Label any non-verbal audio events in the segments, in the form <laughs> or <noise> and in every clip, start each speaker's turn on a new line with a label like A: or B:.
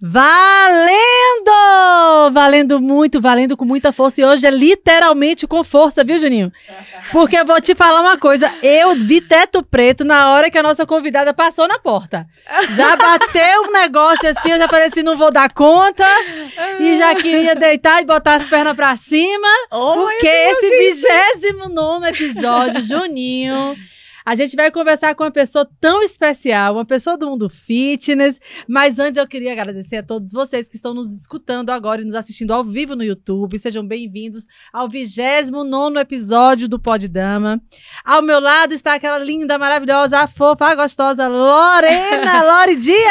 A: Valendo! Valendo muito, valendo com muita força. E hoje é literalmente com força, viu, Juninho? Porque eu vou te falar uma coisa. Eu vi teto preto na hora que a nossa convidada passou na porta. Já bateu um negócio assim, eu já falei assim, não vou dar conta. E já queria deitar e botar as pernas pra cima. Oh, porque esse 29 episódio, Juninho a gente vai conversar com uma pessoa tão especial, uma pessoa do mundo fitness. Mas antes eu queria agradecer a todos vocês que estão nos escutando agora e nos assistindo ao vivo no YouTube. Sejam bem-vindos ao 29 episódio do Pod Dama. Ao meu
B: lado está aquela linda, maravilhosa, fofa, gostosa Lorena <laughs> Lore Dias.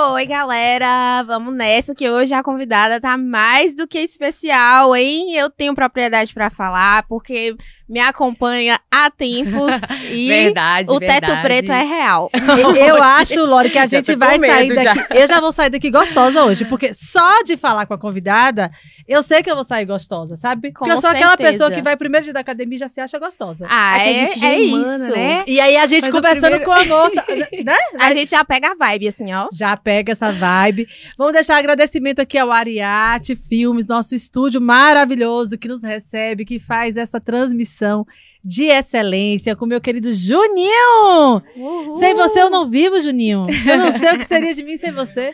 B: Oi, galera! Vamos nessa que hoje a convidada tá mais do que especial, hein? Eu tenho propriedade para falar porque me acompanha há tempos <laughs> e verdade, o verdade. teto preto é real. <laughs> Eu acho, Lore, que
A: a gente vai sair daqui. Já. Eu já vou sair daqui gostosa hoje, porque só de falar com a convidada eu sei que eu vou sair gostosa, sabe? Com Porque eu sou certeza. aquela pessoa que vai primeiro dia da academia e já se acha gostosa. Ah, é, é, gente é, é humana, isso. né? E aí a gente conversando primeiro... com a moça, <laughs> né? A, gente... gente já pega a vibe, assim, ó. Já pega essa vibe. Vamos deixar agradecimento aqui ao Ariate Filmes, nosso estúdio maravilhoso que nos recebe, que faz essa transmissão de excelência com meu querido Juninho. Uhul. Sem você eu não vivo, Juninho. Eu não sei o que seria de mim sem você.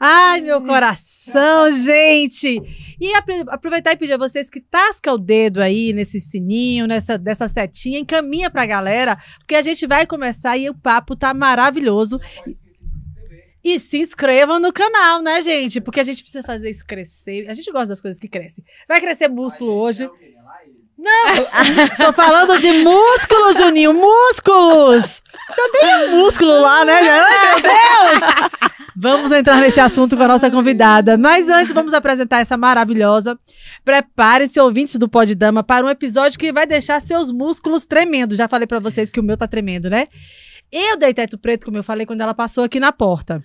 A: Ai, meu coração, gente. E aproveitar e pedir a vocês que tasca o dedo aí nesse sininho, nessa dessa setinha, encaminha pra galera, porque a gente vai começar e o papo tá maravilhoso. E se inscrevam no canal, né, gente? Porque a gente precisa fazer isso crescer. A gente gosta das coisas que crescem. Vai crescer músculo hoje. É não, tô falando de músculos, Juninho, músculos! Também é um músculo lá, né? Ai, meu Deus! Vamos entrar nesse assunto com a nossa convidada. Mas antes, vamos apresentar essa maravilhosa. Preparem-se, ouvintes do Pod Dama, para um episódio que vai deixar seus músculos tremendo. Já falei para vocês que o meu tá tremendo, né? Eu dei teto preto, como eu falei, quando ela passou aqui na porta.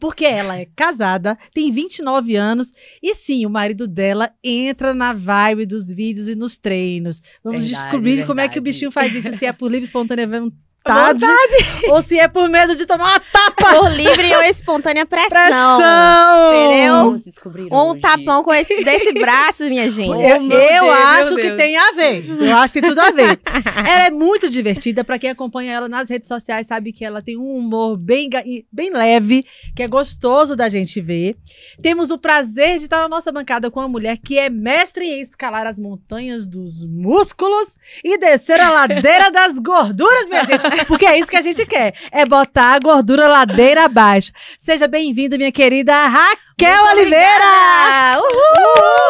A: Porque ela é casada, tem 29 anos e sim, o marido dela entra na vibe dos vídeos e nos treinos. Vamos verdade, descobrir verdade. como é que o bichinho faz isso, se é por livre <laughs> espontânea vontade, vontade, ou se é por medo de tomar uma tapa. Por livre ou
B: espontânea pressão. Pressão! Entendeu? Vamos descobrir Um hoje. tapão com esse, desse braço, minha gente. Oh, eu, acho que tem a ver. Eu acho que tem tudo a ver.
A: ela é muito divertida. Pra quem acompanha ela nas redes sociais, sabe que ela tem um humor bem, bem leve, que é gostoso da gente ver. Temos o prazer de estar na nossa bancada com uma mulher que é mestre em escalar as montanhas dos músculos e descer a ladeira das gorduras, minha gente. Porque é isso que a gente quer. É botar a gordura ladeira
C: abaixo. Seja bem-vinda, minha querida Raquel. Raquel Oliveira! Uhul!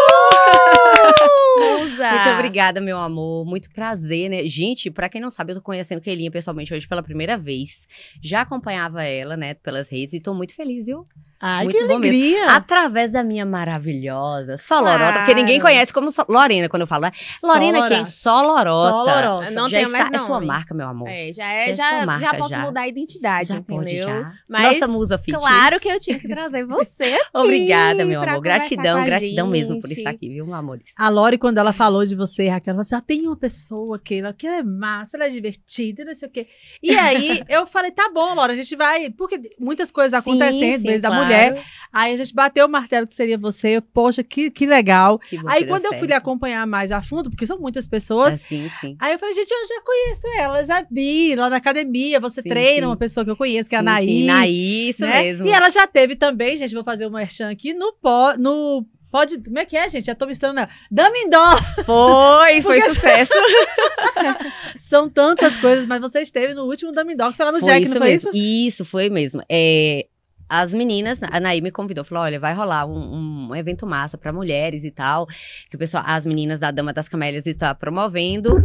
C: <laughs> Muito obrigada, meu amor. Muito prazer, né? Gente, para quem não sabe, eu tô conhecendo Kelinha pessoalmente hoje pela primeira vez. Já acompanhava ela, né, pelas redes e tô muito feliz, viu? Ai, muito que bom alegria! Mesmo. Através da minha maravilhosa Solorota, claro. porque ninguém conhece como so Lorena quando eu falo. Né? Lorena Solora. quem? Solorota. Solorota. Não já tenho está, mais nome. É sua marca, meu amor. É, já é, é já, já, marca, já posso já. mudar a identidade, já entendeu? Pode, já.
B: Mas, Nossa musa fixa. Claro
C: que eu tinha que trazer você <laughs> Obrigada, meu amor. Gratidão, gratidão mesmo por estar aqui, viu, meu amor?
A: A Lori, quando ela falou de você, Raquel, ela assim: ah, tem uma pessoa que ela, que ela é massa, ela é divertida, não sei o quê. E <laughs> aí, eu falei, tá bom, Lori, a gente vai... Porque muitas coisas acontecendo, às vezes da mulher. Aí a gente bateu o martelo que seria você. Poxa, que, que legal. Que aí, que quando eu certo. fui lhe acompanhar mais a fundo, porque são muitas pessoas... Ah, sim, sim. Aí eu falei, gente, eu já conheço ela, já vi lá na academia, você sim, treina uma pessoa que eu conheço, que é a Naí. Sim, Naí, isso né? mesmo. E ela já teve também, gente, vou fazer uma merchan aqui no, pó no Pode. Como é que é, gente? Já tô misturando. Dame em dó! Foi, foi sucesso. <laughs> São tantas coisas, mas você esteve no último Dame dó, que foi lá no foi Jack, isso não foi mesmo. isso? Isso,
C: foi mesmo. É, as meninas, a Naí me convidou, falou: olha, vai rolar um, um evento massa para mulheres e tal, que o pessoal, as meninas da Dama das Camélias estão promovendo.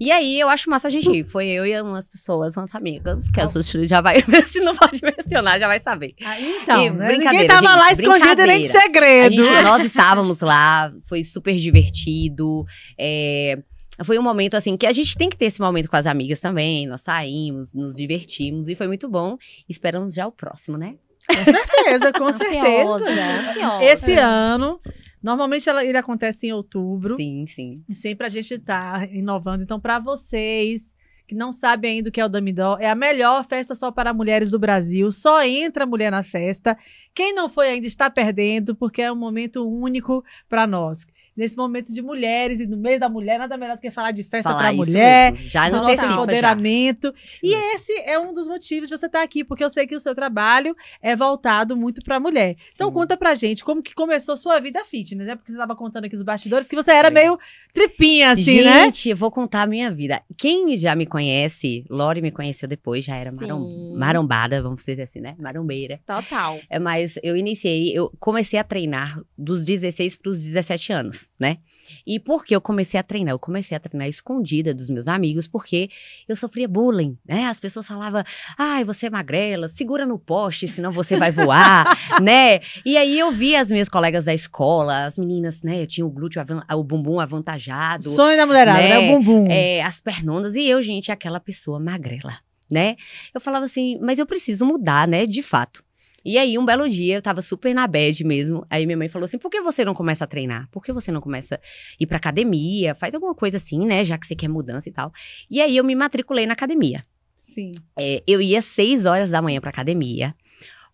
C: E aí eu acho massa a gente ir. Foi eu e umas pessoas, umas amigas, que a Sushi já vai. <laughs> Se não pode mencionar, já vai saber. Ah, então. E, né? brincadeira, Ninguém tava gente, lá escondido nem de segredo. Gente, nós estávamos lá, foi super divertido. É, foi um momento assim que a gente tem que ter esse momento com as amigas também. Nós saímos, nos divertimos e foi muito bom. Esperamos já o próximo, né? Com
A: certeza, com ansiosa, certeza. Ansiosa. Esse ano Normalmente ela, ele acontece em outubro. Sim, sim. E sempre a gente está inovando. Então, para vocês que não sabem ainda o que é o Doll é a melhor festa só para mulheres do Brasil. Só entra mulher na festa. Quem não foi ainda está perdendo, porque é um momento único para nós nesse momento de mulheres e no mês da mulher, nada melhor do que falar de festa pra mulher, já do nosso empoderamento. Já. E esse é um dos motivos de você estar tá aqui, porque eu sei que o seu trabalho é voltado muito para mulher. Então Sim. Então conta pra gente como que começou sua vida fitness, né? Porque você estava contando aqui nos bastidores que você era é. meio tripinha assim, gente, né? Gente,
C: vou contar a minha vida. Quem já me conhece, Lore me conheceu depois, já era marom marombada, vamos dizer assim, né? Marombeira. Total. É, mas eu iniciei, eu comecei a treinar dos 16 para os 17 anos amigos, né? E por que eu comecei a treinar? Eu comecei a treinar escondida dos meus amigos porque eu sofria bullying, né? As pessoas falavam, ai, você é magrela, segura no poste, senão você vai voar, <laughs> né? E aí eu vi as minhas colegas da escola, as meninas, né? Eu tinha o glúteo, o bumbum avantajado. Sonho da mulherada, né? né? O bumbum. É, as pernondas E eu, gente, aquela pessoa magrela, né? Eu falava assim, mas eu preciso mudar, né? De fato. E aí, um belo dia, eu tava super na bad mesmo. Aí minha mãe falou assim: por que você não começa a treinar? Por que você não começa a ir pra academia? Faz alguma coisa assim, né? Já que você quer mudança e tal. E aí eu me matriculei na academia. Sim. É, eu ia seis horas da manhã pra academia.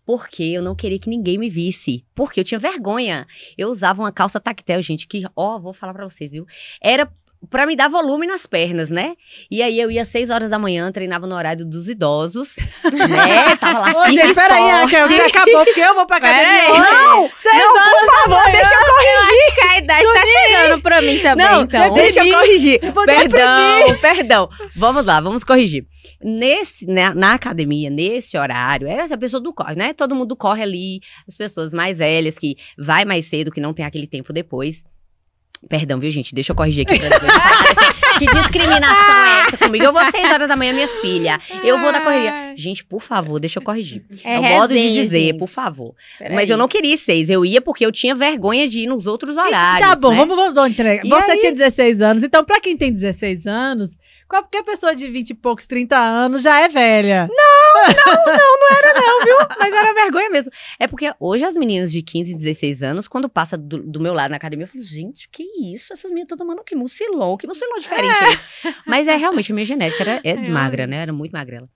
C: Porque eu não queria que ninguém me visse. Porque eu tinha vergonha. Eu usava uma calça tactel, gente, que, ó, vou falar pra vocês, viu? Era para me dar volume nas pernas, né? E aí eu ia às 6 horas da manhã, treinava no horário dos idosos, <laughs> né? Tava lá Ô, gente, peraí, Raquel, acabou, porque eu vou pra academia hoje. Não, não, horas por favor, manhã, deixa eu corrigir. Eu a idade tá chegando pra mim também, não, então. deixa eu corrigir. Perdão, perdão. Vamos lá, vamos corrigir. Nesse, na, né, na academia, nesse horário, era é essa pessoa do corre, né? Todo mundo corre ali, as pessoas mais velhas que vai mais cedo, que não tem aquele tempo depois. Perdão, viu, gente? Deixa eu corrigir aqui pra assim, que discriminação é essa comigo? Eu vou às seis horas da manhã, minha filha. Eu vou dar correria. Gente, por favor, deixa eu corrigir. É, é um modo de dizer, gente. por favor. Pera Mas aí. eu não queria seis. Eu ia porque eu tinha vergonha de ir nos outros horários. Tá bom, né? vamos, vamos dar uma entrega. E Você aí? tinha 16 anos. Então, pra quem tem 16 anos, qualquer pessoa de 20 e poucos, 30 anos já é velha. Não! não, não, não era não, viu? Mas era vergonha mesmo. É porque hoje as meninas de 15, 16 anos, quando passa do, do meu lado na academia, eu falo, gente, que isso? Essas meninas estão tomando que mucilon, que mucilon diferente é. é mas é realmente, a minha genética era, é, é <laughs> magra, né? Era muito magrela.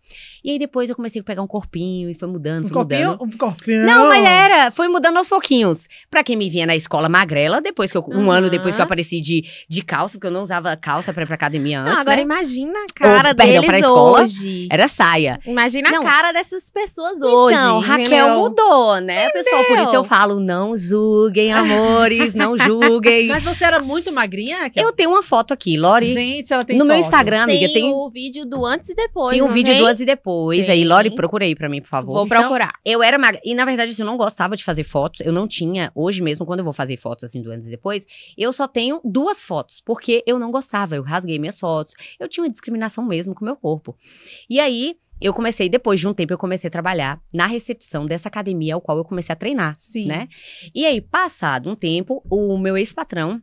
C: E aí depois eu comecei a pegar um corpinho e foi mudando, foi um mudando. Corpinho, um corpinho? Não, mas era, foi mudando aos pouquinhos. Pra quem me via na escola magrela, depois que eu, um uhum. ano depois que eu apareci de, de calça, porque eu não usava calça pra ir pra academia antes, não, agora né?
B: imagina a
C: cara Ou, deles perdão, pra escola, hoje. Era saia. Imagina na não. cara dessas pessoas então, hoje. Não, Raquel entendeu? mudou, né, entendeu? pessoal? Por isso eu falo, não julguem, amores, não <laughs> julguem. Mas você
B: era muito magrinha, Raquel?
C: Eu tenho uma foto aqui, Lori. Gente, ela tem No foto. meu Instagram, amiga, tem... Tem o
B: vídeo do antes e depois, Tem um vídeo tem? do antes e
C: depois. Tem. Aí, Lori, procura aí pra mim, por favor. Vou então, procurar. Então, eu era magra. E, na verdade, assim, eu não gostava de fazer fotos. Eu não tinha, hoje mesmo, quando eu vou fazer fotos, assim, do antes e depois, eu só tenho duas fotos, porque eu não gostava. Eu rasguei minhas fotos. Eu tinha uma discriminação mesmo com o meu corpo. E aí, eu comecei, depois de um tempo, eu comecei a trabalhar na recepção dessa academia ao qual eu comecei a treinar, Sim. né? E aí, passado um tempo, o meu ex-patrão,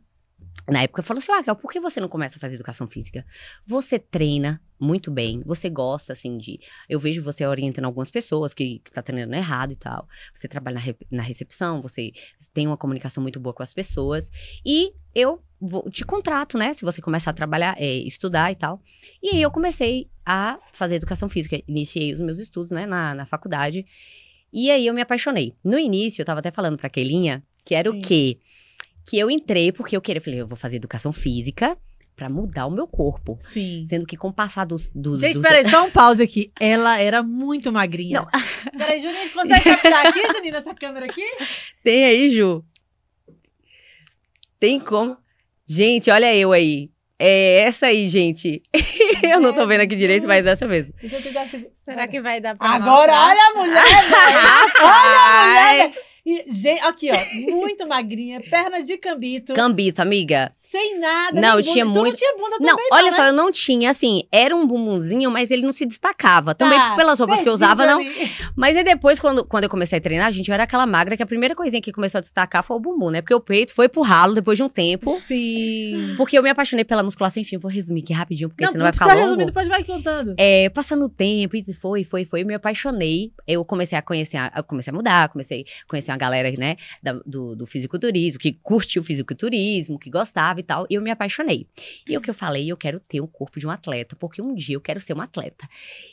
C: na época falou assim: Ah, por que você não começa a fazer educação física? Você treina muito bem, você gosta, assim, de. Eu vejo você orientando algumas pessoas que, que tá treinando errado e tal. Você trabalha na, re... na recepção, você tem uma comunicação muito boa com as pessoas. E eu vou... te contrato, né? Se você começar a trabalhar, é, estudar e tal. E aí eu comecei a fazer educação física. Iniciei os meus estudos, né, na, na faculdade. E aí eu me apaixonei. No início, eu tava até falando pra Keilinha que era Sim. o quê? que eu entrei porque eu queria, eu falei, eu vou fazer educação física para mudar o meu corpo. Sim. Sendo que com o passar dos... dos Gente, dos... peraí, só um pause aqui. Ela era muito magrinha.
A: Não. <laughs> peraí, Juninho, consegue captar aqui, Juninho, essa câmera aqui?
C: Tem aí, Ju. Tem como... Gente, olha eu aí. É essa aí, gente. <laughs> eu não tô vendo aqui direito, mas é essa mesmo.
B: Se... Será que vai dar
C: pra Agora, olha a
A: mulher! Né? <laughs> olha a mulher! Né? E, gente, aqui, ó, muito magrinha, perna de cambito.
C: Cambito, amiga sem nada. Não, eu tinha bunda, então muito. não, tinha não olha só, né? eu não tinha, assim, era um bumbumzinho, mas ele não se destacava. Tá, Também pelas roupas que eu usava, ali. não. <laughs> Mas aí depois, quando, quando eu comecei a treinar, gente, eu era aquela magra que a primeira coisinha que começou a destacar foi o bumbum, né? Porque o peito foi pro ralo depois de um tempo. Sim. Porque eu me apaixonei pela musculação, enfim, vou resumir aqui rapidinho, porque não, senão não vai ficar longo. resumindo, depois vai contando. É, passando o tempo, e foi, foi, foi, eu me apaixonei. Eu comecei a conhecer, eu comecei a mudar, comecei a conhecer uma galera, né, do, do fisiculturismo, que curtiu o fisiculturismo, que gostava e tal. E eu me apaixonei. E o que eu uhum. falei, eu quero ter o corpo de um atleta, porque um dia eu quero ser um atleta.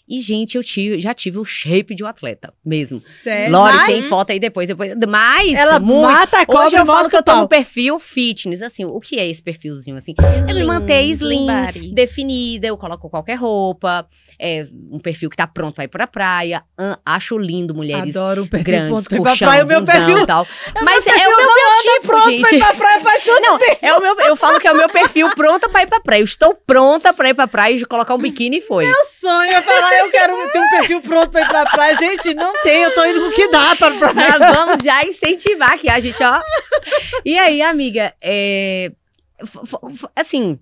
C: E, gente, eu tive, já tive o shape de um atleta, mesmo. Sério? Lori, mas... tem foto aí depois. depois mas, ela muito. mata a Hoje eu falo que eu tô no perfil fitness, assim, o que é esse perfilzinho, assim? Slim, é me manter slim, slim definida, eu coloco qualquer roupa, é um perfil que tá pronto pra ir pra praia, acho lindo mulheres Adoro o perfil grandes, colchão, pra praia, o meu perfil, tal. É mas meu perfil é o meu, é meu tipo, pronto, gente. Pra ir pra praia faz tudo não, tempo. é o meu, eu falo que é o meu perfil pronta pra ir pra praia. Eu estou pronta pra ir pra praia e colocar um biquíni e foi. Meu sonho é falar, eu quero ter um perfil pronto pra ir pra praia. Gente, não tem, eu tô indo com o que dá pra praia. Mas vamos já incentivar aqui, a gente, ó. E aí, amiga, é... Assim,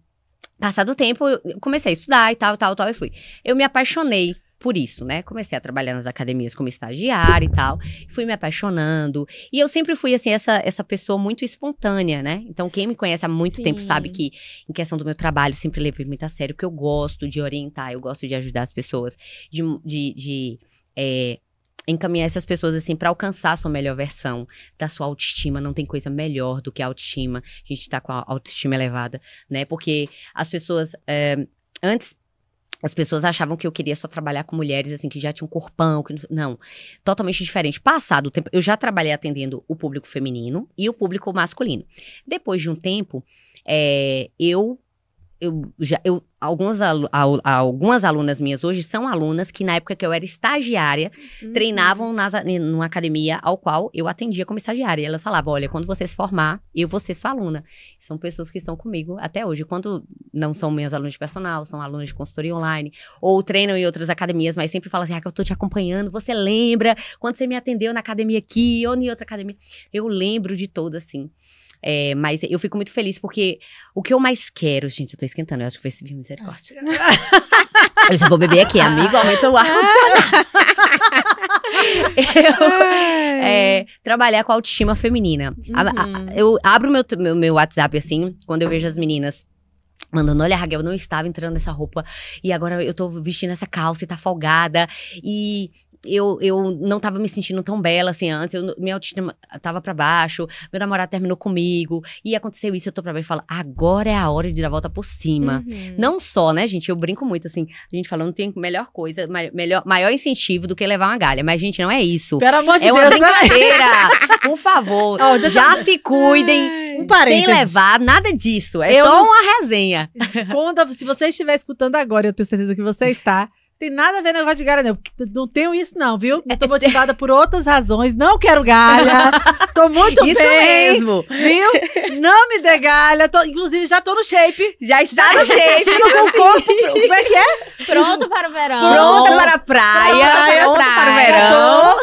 C: passado o tempo, eu comecei a estudar e tal, tal, tal, e fui. Eu me apaixonei por isso, né? Comecei a trabalhar nas academias como estagiária e tal, fui me apaixonando. E eu sempre fui, assim, essa, essa pessoa muito espontânea, né? Então, quem me conhece há muito Sim. tempo sabe que, em questão do meu trabalho, sempre levei muito a sério, que eu gosto de orientar, eu gosto de ajudar as pessoas, de, de, de é, encaminhar essas pessoas assim para alcançar a sua melhor versão, da sua autoestima, não tem coisa melhor do que a autoestima. A gente tá com a autoestima elevada, né? Porque as pessoas é, antes as pessoas achavam que eu queria só trabalhar com mulheres, assim, que já tinham um corpão. Que não, não, totalmente diferente. Passado o tempo, eu já trabalhei atendendo o público feminino e o público masculino. Depois de um tempo, é, eu eu já eu algumas alu, al, algumas alunas minhas hoje são alunas que na época que eu era estagiária uhum. treinavam nas, numa academia ao qual eu atendia como estagiária e elas falavam olha quando você se formar eu vou ser sua aluna são pessoas que estão comigo até hoje quando não são minhas alunas de personal são alunas de consultoria online ou treinam em outras academias mas sempre falam assim ah que eu tô te acompanhando você lembra quando você me atendeu na academia aqui ou em outra academia eu lembro de todas assim é, mas eu fico muito feliz porque o que eu mais quero, gente, eu tô esquentando, eu acho que foi subir misericórdia. <laughs> eu já vou beber aqui, amigo, aumenta o ar <laughs> Eu é, trabalhar com a autoestima feminina. Uhum. A, a, uhum. eu abro meu, meu, meu WhatsApp assim, quando eu vejo as meninas mandando, olha, Raquel, eu não estava entrando nessa roupa e agora eu tô vestindo essa calça e tá folgada. E eu, eu não tava me sentindo tão bela assim antes, eu, minha autoestima tava para baixo, meu namorado terminou comigo, e aconteceu isso, eu tô pra ver e falo, agora é a hora de dar a volta por cima. Uhum. Não só, né, gente? Eu brinco muito assim, a gente fala, não tem melhor coisa, ma melhor, maior incentivo do que levar uma galha, mas, gente, não é isso. Pelo amor de é Deus, uma é brincadeira. por favor, oh, já eu... se cuidem. Um Sem levar nada disso. É eu... só uma resenha.
A: Conta, se você estiver escutando agora, eu tenho certeza que você está. Tem nada a ver negócio de galha, não. Porque não tenho isso, não, viu? Eu tô é, motivada por outras razões. Não quero galha. <laughs> Tô muito isso bem. mesmo. Viu? Não me dê galha. Tô, inclusive, já tô no shape. Já está já no shape. Com corpo. Como é que é?
B: Pronto para
A: o verão. Pronta para a praia. Pronta para, pronto para o verão.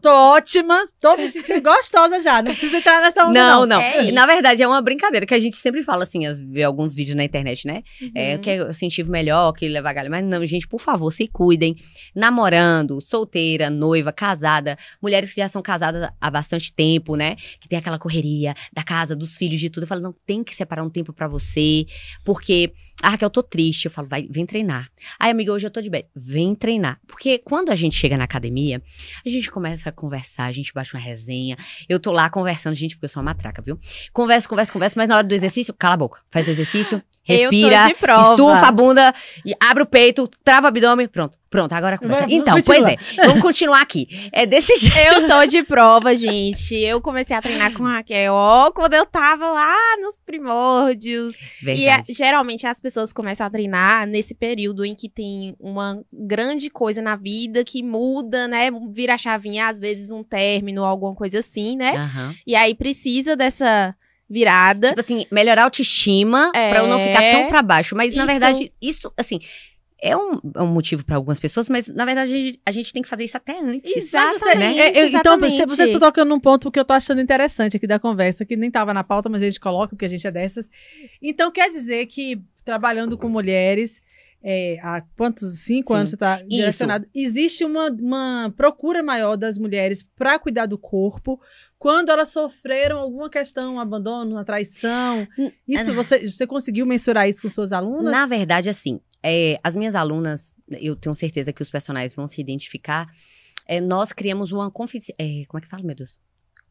A: Tô ótima, tô me sentindo gostosa já. Não precisa entrar nessa onda. Não, não. não. É na verdade,
C: é uma brincadeira que a gente sempre fala assim, as, vê alguns vídeos na internet, né? É, uhum. É, que eu sentivo melhor, que levar galho. Mas não, gente, por favor, se cuidem. Namorando, solteira, noiva, casada, mulheres que já são casadas há bastante tempo, né? Que tem aquela correria da casa, dos filhos, de tudo. Eu falo, não, tem que separar um tempo para você, porque ah, Raquel, eu tô triste. Eu falo, vai, vem treinar. Ai, amiga, hoje eu tô de bem, Vem treinar. Porque quando a gente chega na academia, a gente começa a conversar, a gente baixa uma resenha. Eu tô lá conversando, gente, porque eu sou uma matraca, viu? Conversa, conversa, conversa, mas na hora do exercício, cala a boca. Faz exercício, respira, estufa a bunda, abre o peito, trava o abdômen, pronto. Pronto, agora começa. Então, pois é, vamos continuar aqui. É desse <laughs>
B: jeito. Eu tô de prova, gente. Eu comecei a treinar com a Raquel ó, quando eu tava lá nos primórdios. É, verdade. E geralmente as pessoas começam a treinar nesse período em que tem uma grande coisa na vida que muda, né? Vira a chavinha, às vezes um término, alguma coisa assim, né? Uhum. E aí precisa dessa virada.
C: Tipo assim, melhorar a autoestima é... para eu não ficar tão é, para baixo. Mas, isso... na verdade, isso, assim, é um, é um, motivo para algumas pessoas, mas na verdade a gente, a gente, tem que fazer isso até antes. Exatamente. né? é, eu, então, vocês estão
A: tocando num ponto que eu estou achando interessante aqui da conversa, que nem estava na pauta, mas a gente coloca, porque a gente é dessas. Então, quer dizer que trabalhando com mulheres. É, há quantos? Cinco Sim. anos você está direcionado. Existe uma, uma procura maior das mulheres para cuidar do corpo, quando elas sofreram alguma questão, um abandono, uma traição.
C: Isso ah, você, você conseguiu mensurar isso com suas alunas? Na verdade, assim, é, as minhas alunas, eu tenho certeza que os personagens vão se identificar. É, nós criamos uma confis... É, como é que fala, meu Deus?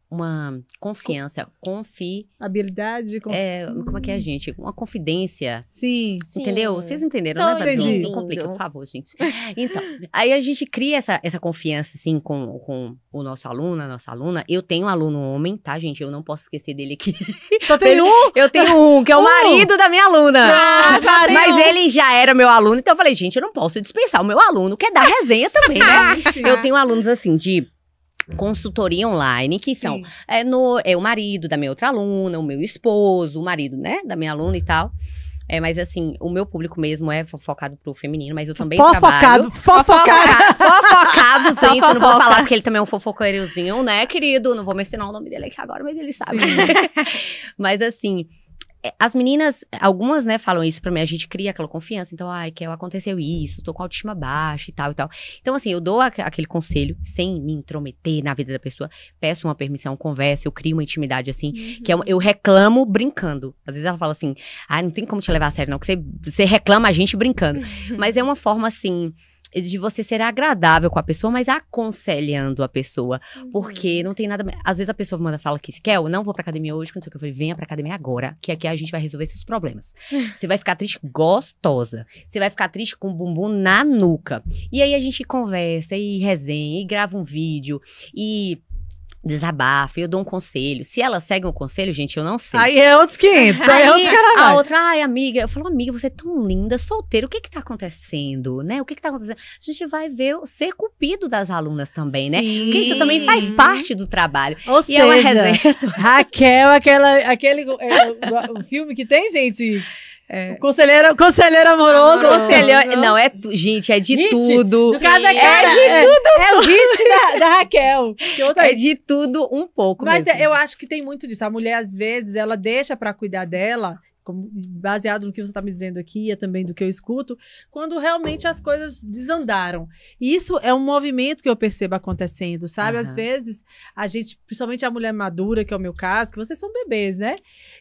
C: uma confiança, confi... Habilidade, é, como é que é, hum. gente? Uma confidência. Sim. Entendeu? Sim. Vocês entenderam, Tô então né, Brasil? Não complica, por favor, gente. Então, aí a gente cria essa, essa confiança, assim, com, com o nosso aluno, a nossa aluna. Eu tenho um aluno homem, tá, gente? Eu não posso esquecer dele aqui. Só <laughs> tem um? Eu tenho um, que é o <laughs> um. marido da minha aluna. Ah, Mas ele já era meu aluno, então eu falei, gente, eu não posso dispensar o meu aluno, que é dar resenha também, né? <laughs> eu tenho alunos, assim, de Uhum. consultoria online, que são é, no, é, o marido da minha outra aluna, o meu esposo, o marido, né, da minha aluna e tal. É, mas assim, o meu público mesmo é focado pro feminino, mas eu também fofocado, trabalho... Fofocado! Fofocado! <laughs> gente, eu não vou falar porque ele também é um fofoqueirozinho, né, querido? Não vou mencionar o nome dele aqui agora, mas ele sabe. <laughs> mas assim... É, as meninas, algumas, né, falam isso pra mim, a gente cria aquela confiança, então, ai, que aconteceu isso, tô com autoestima baixa e tal e tal. Então, assim, eu dou aquele conselho sem me intrometer na vida da pessoa, peço uma permissão, converso, eu crio uma intimidade, assim, uhum. que eu, é eu, reclamo brincando. Às vezes ela fala assim, ai, ah, não tem como te levar a sério, não, que você, você reclama a gente brincando. Uhum. <laughs> Mas é uma forma, assim, de você ser agradável com a pessoa, mas aconselhando a pessoa. Uhum. Porque não tem nada. Às vezes a pessoa manda fala que quer, eu não vou pra academia hoje, quando que. Eu falei, venha pra academia agora, que aqui a gente vai resolver seus problemas. <laughs> Você vai ficar triste gostosa. Você vai ficar triste com o bumbum na nuca. E aí a gente conversa e resenha e grava um vídeo e desabafa, eu dou um conselho. Se elas seguem o conselho, gente, eu não sei. Aí é outros 500, aí, aí é outro caralho. A outra, ai, amiga, eu falo, amiga, você é tão linda, solteira, o que que tá acontecendo, né? O que que tá acontecendo? A gente vai ver ser cupido das alunas também, Sim. né? Porque isso também faz
A: parte do trabalho. Ou e seja, é uma <laughs> Raquel, aquela, aquele é, o filme que tem, gente... É. Conselheiro, conselheiro amoroso. Conselheiro, não,
C: é tu, gente, é de hit. tudo. No caso é, é de é, tudo. É o hit da, da Raquel. É de tudo um pouco. Mas mesmo. eu
A: acho que tem muito disso. A mulher, às vezes, ela deixa para cuidar dela, como, baseado no que você está me dizendo aqui e é também do que eu escuto, quando realmente as coisas desandaram. E isso é um movimento que eu percebo acontecendo, sabe? Uhum. Às vezes, a gente, principalmente a mulher madura, que é o meu caso, que vocês são bebês, né?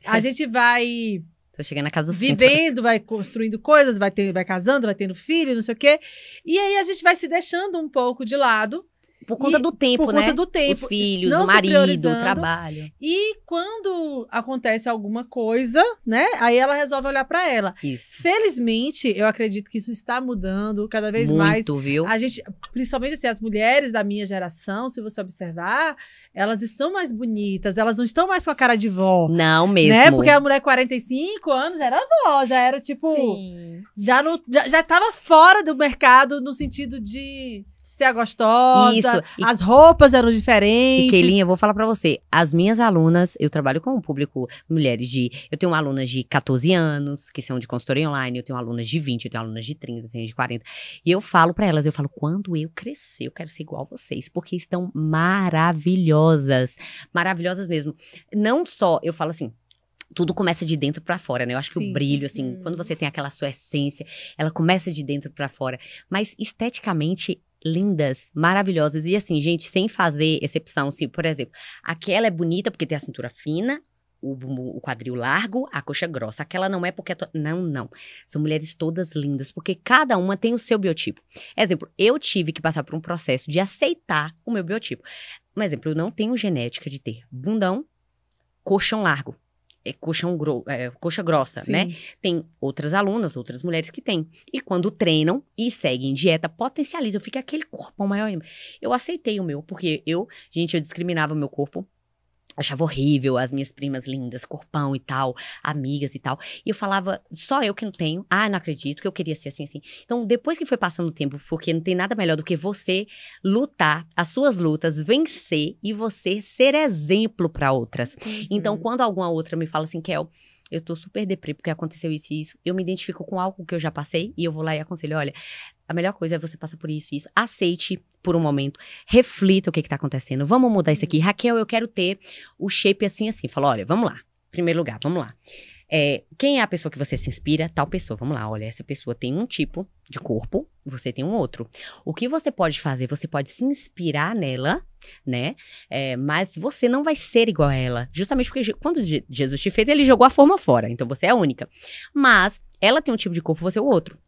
A: A <laughs> gente vai Tô chegando na casa do Vivendo, vai construindo coisas, vai, ter, vai casando, vai tendo filho, não sei o quê. E aí a gente vai se deixando um pouco de lado. Por conta e, do tempo, por né? Por conta do tempo. Os filhos, o marido, o trabalho. E quando acontece alguma coisa, né? Aí ela resolve olhar para ela. Isso. Felizmente, eu acredito que isso está mudando cada vez Muito, mais. Muito, viu? A gente, principalmente assim, as mulheres da minha geração, se você observar, elas estão mais bonitas, elas não estão mais com a cara de vó. Não né? mesmo. Né? Porque a mulher 45 anos já era vó, já era tipo. Sim. Já, não, já, já tava fora do mercado no sentido de ser a gostosa. Isso.
C: E... As roupas eram diferentes. E Keilinha, eu vou falar para você. As minhas alunas, eu trabalho com o um público mulheres de. Eu tenho alunas de 14 anos, que são de consultoria online, eu tenho alunas de 20, eu tenho alunas de 30, eu tenho de 40. E eu falo para elas, eu falo, quando eu crescer, eu quero ser igual a vocês, porque estão maravilhosas. Maravilhosas mesmo. Não só, eu falo assim, tudo começa de dentro para fora, né? Eu acho Sim. que o brilho, assim, hum. quando uhum. você tem aquela sua essência, ela começa de dentro para fora. Mas esteticamente, lindas, maravilhosas. E assim, gente, sem fazer excepção, assim, por exemplo, aquela é bonita porque tem a cintura fina, o, quadril largo, a coxa grossa. Aquela não é porque. É to... Não, não. São mulheres todas lindas, porque cada uma tem o seu biotipo. Exemplo, eu tive que passar por um processo de aceitar o meu biotipo. Um exemplo, eu não tenho genética de ter bundão, colchão largo é, gro é, coxa grossa, né? Sim. né? Tem outras alunas, outras mulheres que têm. E quando treinam e seguem dieta, potencializam, fica aquele corpão maior. Eu aceitei o meu, porque eu, gente, eu discriminava o meu corpo achava horrível, as minhas primas lindas, corpão e tal, amigas e tal. E eu falava, só eu que não tenho. Ah, não acredito que eu queria ser assim, assim. Então, depois que foi passando o tempo, porque não tem nada melhor do que você lutar as suas lutas, vencer e você ser exemplo para outras. Uhum. Então, quando alguma outra me fala assim, Kel, eu tô super deprê porque aconteceu isso e isso, eu me identifico com algo que eu já passei e eu vou lá e aconselho, olha, a melhor coisa é você passar por isso e isso. Aceite, por um momento, reflita o que está acontecendo. Vamos mudar isso aqui. Uhum. Raquel, eu quero ter o shape assim, assim. falou olha, vamos lá. Primeiro lugar, vamos lá. É, quem é a pessoa que você se inspira? Tal pessoa. Vamos lá, olha, essa pessoa tem um tipo de corpo, você tem um outro. O que você pode fazer? Você pode se inspirar nela, né? É, mas você não vai ser igual a ela. Justamente porque quando Jesus te fez, ele jogou a forma fora. Então você é única. Mas ela tem um tipo de corpo, você é o outro.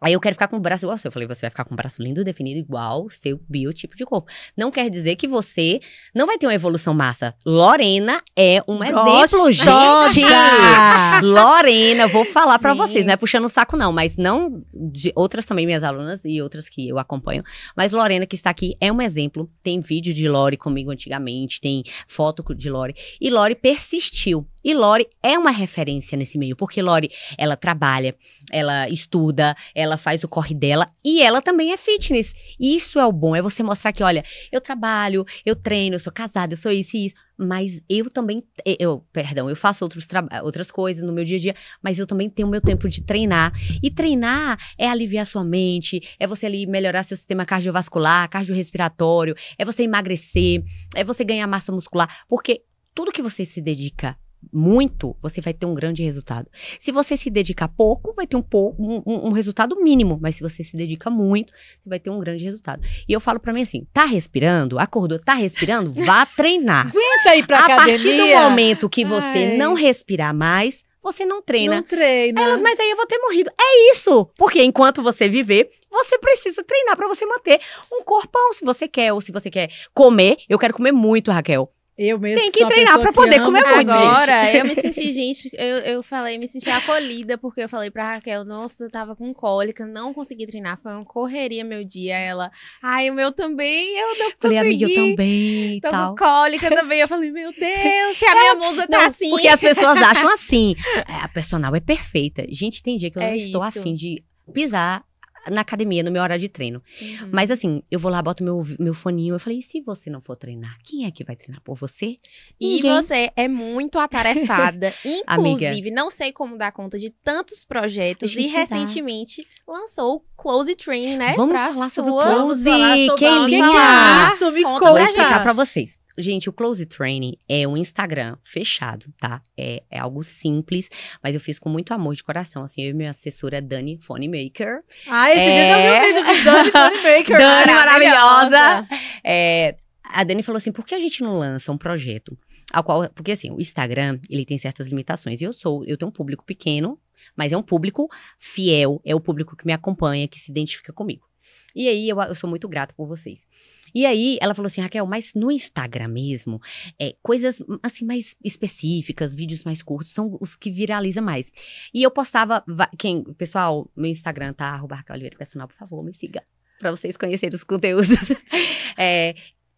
C: Aí eu quero ficar com o braço igual ao seu. Eu falei, você vai ficar com o braço lindo, definido, igual ao seu biotipo de corpo. Não quer dizer que você não vai ter uma evolução massa. Lorena é um exemplo, gente! <laughs> Lorena, vou falar para vocês, não é puxando o saco não, mas não de outras também, minhas alunas e outras que eu acompanho. Mas Lorena, que está aqui, é um exemplo. Tem vídeo de Lore comigo antigamente, tem foto de Lore. E Lore persistiu. E Lori é uma referência nesse meio, porque Lori, ela trabalha, ela estuda, ela faz o corre dela e ela também é fitness. E isso é o bom, é você mostrar que, olha, eu trabalho, eu treino, eu sou casada, eu sou isso e isso, mas eu também, eu, perdão, eu faço outros outras coisas no meu dia a dia, mas eu também tenho meu tempo de treinar. E treinar é aliviar sua mente, é você ali melhorar seu sistema cardiovascular, cardiorrespiratório, é você emagrecer, é você ganhar massa muscular, porque tudo que você se dedica muito, você vai ter um grande resultado. Se você se dedicar pouco, vai ter um, pouco, um, um, um resultado mínimo, mas se você se dedica muito, você vai ter um grande resultado. E eu falo para mim assim: tá respirando? Acordou, tá respirando? Vá <laughs> treinar. Aguenta aí pra A academia. partir do momento que você Ai. não respirar mais, você não treina. Não treina. elas, mas aí eu vou ter morrido. É isso! Porque enquanto você viver, você precisa treinar para você manter um corpão, se você quer, ou se você quer comer. Eu quero comer muito, Raquel.
B: Eu mesmo Tem que, que treinar para poder comer muito. Agora, eu me <laughs> senti, gente, eu, eu falei, me senti acolhida, porque eu falei pra Raquel, nossa, eu tava com cólica, não consegui treinar, foi uma correria meu dia. Ela, ai, o meu também, eu não consegui. Falei, amiga, eu também.
C: Tô tal. com cólica também. Eu falei, meu Deus, se a minha musa tá não, assim. Porque as pessoas acham <laughs> assim, é, a personal é perfeita. Gente, tem dia que eu é não estou isso. afim de pisar na academia, no meu horário de treino. Uhum. Mas assim, eu vou lá, boto meu, meu foninho. Eu falei, e se você não for treinar, quem é que vai treinar por você? Ninguém. E
B: você é muito atarefada. <laughs> Inclusive, Amiga. não sei como dar conta de tantos projetos. E recentemente lançou o Close Train, né? Vamos falar sua... sobre o Close. quem, quem isso? É? Ah, Me conta. Vou explicar pra
C: vocês. Gente, o Close Training é um Instagram fechado, tá? É, é, algo simples, mas eu fiz com muito amor de coração. Assim, eu e minha assessora Dani Fonemaker. Ah, esse é... dia eu vi um é. vídeo de Dani Fonemaker. Dani maravilhosa. maravilhosa. É, a Dani falou assim: por que a gente não lança um projeto? A qual, porque assim, o Instagram, ele tem certas limitações. Eu sou, eu tenho um público pequeno, mas é um público fiel, é o público que me acompanha, que se identifica comigo. E aí, eu, eu sou muito grata por vocês. E aí, ela falou assim, Raquel, mas no Instagram mesmo, é, coisas hum, assim mais específicas, vídeos mais curtos, são os que viraliza mais. E eu postava, quem, pessoal, meu Instagram tá, arroba Raquel Oliveira Personal, por favor, me siga. Pra vocês conhecerem os conteúdos. <laughs> é,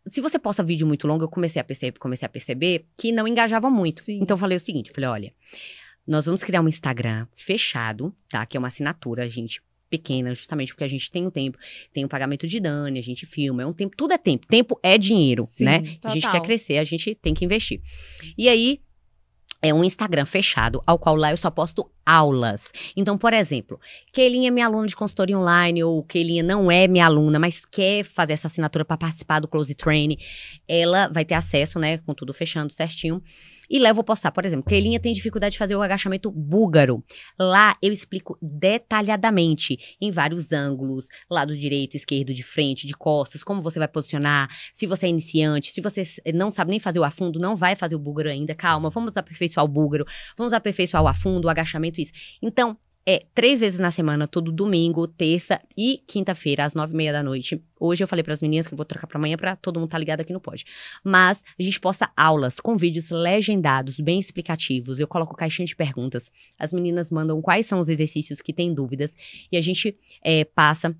C: se você posta vídeo muito longo, eu comecei a perceber, comecei a perceber que não engajava muito. Sim. Então eu falei o seguinte, falei, olha, nós vamos criar um Instagram fechado, tá? Que é uma assinatura, gente pequena, justamente porque a gente tem o um tempo, tem o um pagamento de dano, a gente filma, é um tempo, tudo é tempo. Tempo é dinheiro, Sim, né? Total. A gente quer crescer, a gente tem que investir. E aí, é um Instagram fechado, ao qual lá eu só posto aulas. Então, por exemplo, Keilinha é minha aluna de consultoria online, ou Keilinha não é minha aluna, mas quer fazer essa assinatura para participar do Close Training ela vai ter acesso, né, com tudo fechando certinho. E lá eu vou postar, por exemplo, Cleilinha tem dificuldade de fazer o agachamento búlgaro. Lá eu explico detalhadamente, em vários ângulos, lado direito, esquerdo, de frente, de costas, como você vai posicionar, se você é iniciante, se você eh, não sabe nem fazer o afundo, não vai fazer o búlgaro ainda, calma, vamos aperfeiçoar o búlgaro, vamos aperfeiçoar o afundo, o agachamento, isso. Então, é três vezes na semana, todo domingo, terça e quinta-feira, às nove e meia da noite. Hoje eu falei para as meninas que eu vou trocar para amanhã para todo mundo estar tá ligado aqui no pode Mas a gente posta aulas com vídeos legendados, bem explicativos. Eu coloco caixinha de perguntas. As meninas mandam quais são os exercícios que têm dúvidas e a gente é, passa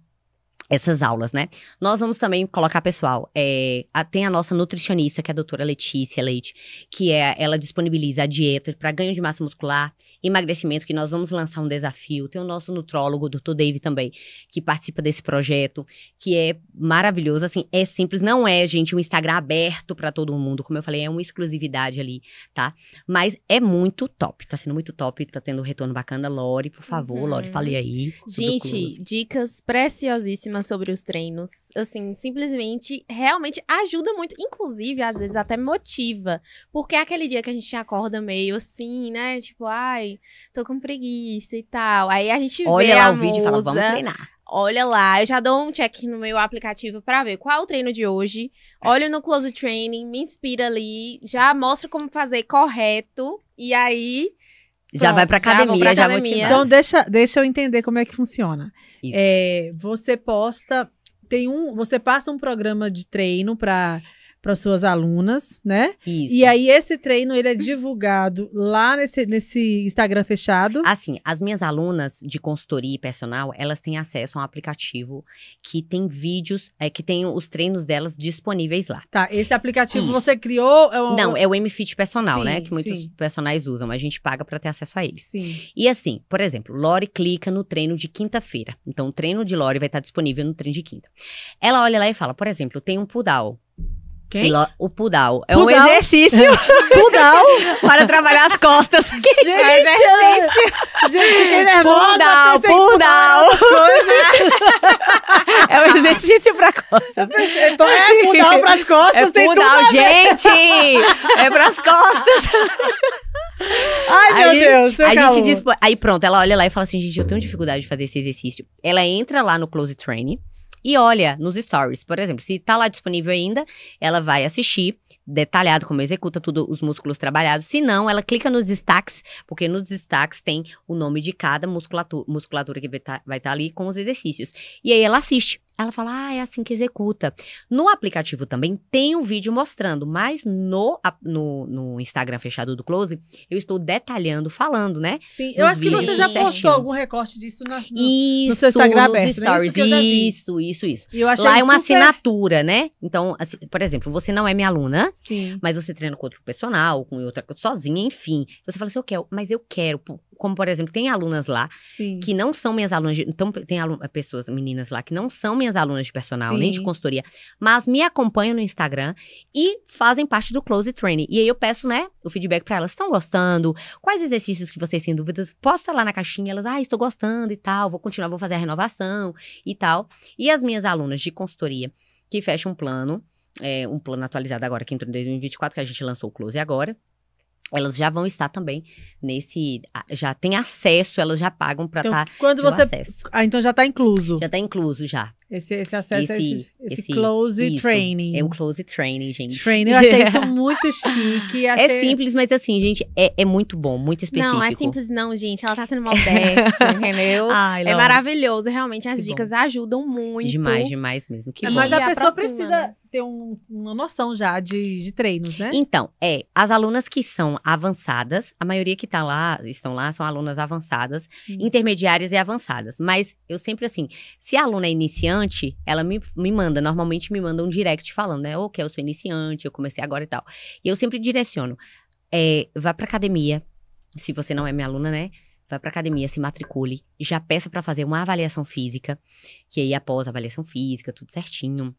C: essas aulas, né? Nós vamos também colocar, pessoal, é, a, tem a nossa nutricionista, que é a doutora Letícia Leite, que é, ela disponibiliza a dieta para ganho de massa muscular, emagrecimento, que nós vamos lançar um desafio. Tem o nosso nutrólogo, o doutor Dave também, que participa desse projeto, que é maravilhoso. Assim, é simples, não é, gente, um Instagram aberto para todo mundo. Como eu falei, é uma exclusividade ali, tá? Mas é muito top, tá sendo muito top, tá tendo um retorno bacana. Lore, por favor, uhum. Lore, fale aí. Gente,
B: dicas preciosíssimas sobre os treinos. Assim, simplesmente, realmente ajuda muito. Inclusive, às vezes até motiva. Porque é aquele dia que a gente acorda meio assim, né? Tipo, ai, ai, tô com preguiça e tal. Aí a gente Olha vê lá o musa, vídeo e fala, vamos treinar. Olha lá, eu já dou um check no meu aplicativo para ver qual é o treino de hoje. Olho no Close Training, me inspira ali, já mostra como fazer correto. E aí
A: Pronto, já vai pra academia, já, pra academia. já Então, deixa, deixa eu entender como é que funciona. É, você posta, tem um, você passa um programa de treino pra para suas
C: alunas, né? Isso. E aí esse treino ele é divulgado lá nesse, nesse Instagram fechado. Assim, as minhas alunas de consultoria e personal, elas têm acesso a um aplicativo que tem vídeos, é, que tem os treinos delas disponíveis lá. Tá, esse aplicativo Isso. você criou? É Não, é o MFit Personal, né? sim, né? Que muitos sim. personais usam, a gente paga para ter acesso a eles. Sim. E assim, por exemplo, Lori clica no treino de quinta-feira. Então o treino de Lori vai estar disponível no treino de quinta. Ela olha lá e fala, por exemplo, tem um pudal quem? O pudal. É pudal? um exercício. <laughs> pudal? <laughs> para trabalhar as costas. <laughs> Que é gente, é exercício. Gente, fiquei nervosa. Pudal, pudal.
A: é um exercício para costas. Pensei, então é pudal para as é costas. É tem pudal, gente. é para
C: as costas. Ai, aí, meu Deus. A gente diz, aí pronto, ela olha lá e fala assim, gente, eu tenho dificuldade de fazer esse exercício. Ela entra lá no Close Training e olha nos stories, por exemplo. Se tá lá disponível ainda, ela vai assistir, detalhado como executa tudo, os músculos trabalhados. Se não, ela clica nos destaques, porque nos destaques tem o nome de cada musculatura, musculatura que vai estar tá, tá ali com os exercícios. E aí ela assiste. Ela fala, ah, é assim que executa. No aplicativo também tem um vídeo mostrando, mas no, no, no Instagram fechado do Close, eu estou detalhando, falando, né? Sim, eu acho que você já postou algum
A: recorte disso na, no, isso, no seu Instagram
C: aberto. Né? Stories, né? isso, isso, isso, isso, eu Lá é uma super... assinatura, né? Então, assim, por exemplo, você não é minha aluna, Sim. Mas você treina com outro personal, com outra sozinha, enfim. Você fala assim, eu quero, mas eu quero. Como, por exemplo, tem alunas lá Sim. que não são minhas alunas. De, então, tem alunas, eh, pessoas, meninas lá, que não são minhas alunas de personal, Sim. nem de consultoria, mas me acompanham no Instagram e fazem parte do Close Training. E aí eu peço, né, o feedback para elas. Estão gostando? Quais exercícios que vocês têm dúvidas? Posta lá na caixinha, elas, ah, estou gostando e tal, vou continuar, vou fazer a renovação e tal. E as minhas alunas de consultoria que fecham um plano é, um plano atualizado agora que entrou em 2024, que a gente lançou o Close agora. Elas já vão estar também nesse. Já tem acesso, elas já pagam para estar. Então, tá quando você. Acesso. Ah, então já está incluso. Já está incluso, já. Esse, esse acesso esse, a esses, esse, esse close isso, training. É o close training, gente. Training, eu achei <laughs> isso
B: muito chique. É achei... É
C: simples, mas assim, gente, é, é muito bom, muito específico. Não, é simples
B: não, gente. Ela tá sendo modesta, <laughs> entendeu? Ai, é maravilhoso, realmente. As que dicas bom. ajudam muito. Demais,
C: demais mesmo. Que mas bom. a pessoa
B: precisa né? ter um, uma noção já
A: de, de treinos, né? Então,
C: é. As alunas que são avançadas, a maioria que tá lá, estão lá são alunas avançadas, Sim. intermediárias e avançadas. Mas eu sempre, assim, se a aluna é iniciante, iniciante, ela me, me manda, normalmente me manda um direct falando, né? Ok, eu sou iniciante, eu comecei agora e tal. E eu sempre direciono. É, vá pra academia, se você não é minha aluna, né? Vá pra academia, se matricule, já peça para fazer uma avaliação física, que aí após a avaliação física, tudo certinho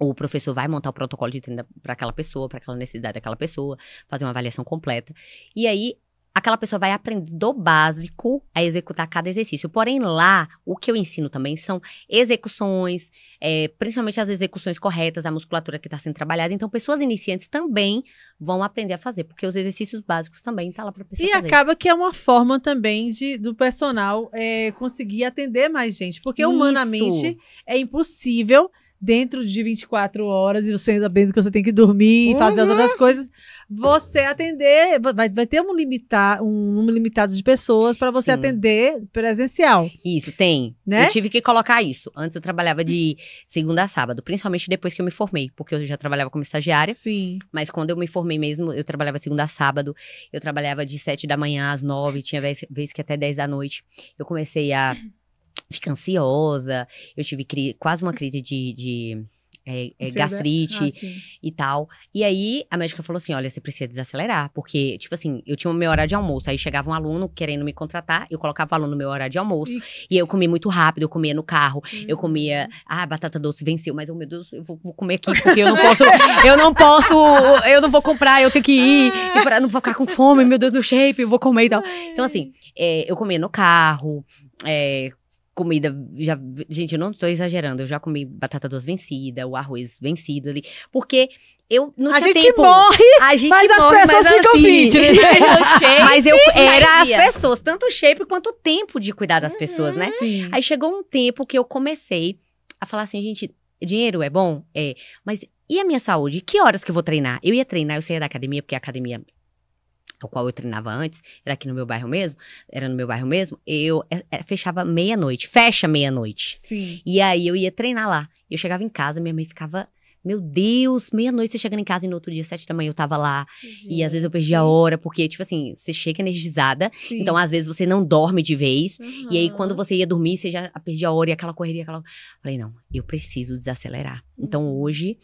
C: o professor vai montar o protocolo de treino para aquela pessoa, para aquela necessidade daquela pessoa, fazer uma avaliação completa. E aí aquela pessoa vai aprender do básico a executar cada exercício. Porém, lá, o que eu ensino também são execuções, é, principalmente as execuções corretas, a musculatura que está sendo trabalhada. Então, pessoas iniciantes também vão aprender a fazer, porque os exercícios básicos também estão tá lá para a pessoa e fazer. E acaba
A: que é uma forma também de, do personal é, conseguir atender mais gente, porque Isso. humanamente é impossível dentro de 24 horas e você ainda bem que você tem que dormir uhum. fazer as outras uhum. coisas, você atender, vai, vai ter um, limitar, um número um limitado de pessoas para você Sim.
C: atender presencial. Isso, tem. Né? Eu tive que colocar isso. Antes eu trabalhava de segunda a sábado, principalmente depois que eu me formei, porque eu já trabalhava como estagiária. Sim. Mas quando eu me formei mesmo, eu trabalhava de segunda a sábado, eu trabalhava de 7 da manhã às 9, tinha vezes vez que até 10 da noite. Eu comecei a fica ansiosa. Eu tive quase uma crise de, de é, é, gastrite ah, e tal. E aí a médica falou assim: olha, você precisa desacelerar, porque, tipo assim, eu tinha o meu horário de almoço, aí chegava um aluno querendo me contratar, eu colocava o aluno no meu horário de almoço, e eu comia muito rápido, eu comia no carro, hum. eu comia, hum. ah, batata doce venceu, mas, oh, meu Deus, eu vou, vou comer aqui, porque eu não posso, <laughs> eu não posso, eu não vou comprar, eu tenho que ir, pra, ah. não vou ficar com fome, meu Deus, meu shape, eu vou comer e tal. Então, assim, é, eu comia no carro, é, comida já, gente, eu não estou exagerando, eu já comi batata doce vencida, o arroz vencido ali, porque eu não a tinha gente tempo. Morre, a gente mas morre, as pessoas mas ficam assim, fitness. Né? mas eu <laughs> era as pessoas, tanto o shape quanto o tempo de cuidar das pessoas, né? Sim. Aí chegou um tempo que eu comecei a falar assim, gente, dinheiro é bom? É, mas e a minha saúde? Que horas que eu vou treinar? Eu ia treinar, eu saía da academia, porque a academia o qual eu treinava antes, era aqui no meu bairro mesmo, era no meu bairro mesmo, eu é, é, fechava meia-noite, fecha meia-noite. Sim. E aí eu ia treinar lá. Eu chegava em casa, minha mãe ficava meu Deus, meia-noite você chegando em casa e no outro dia, sete da manhã, eu tava lá. Gente. E às vezes eu perdi a hora, porque, tipo assim, você chega energizada. Sim. Então, às vezes, você não dorme de vez. Uhum. E aí, quando você ia dormir, você já perdia a hora e aquela correria, aquela. Falei, não, eu preciso desacelerar. Então uhum. Então, hoje,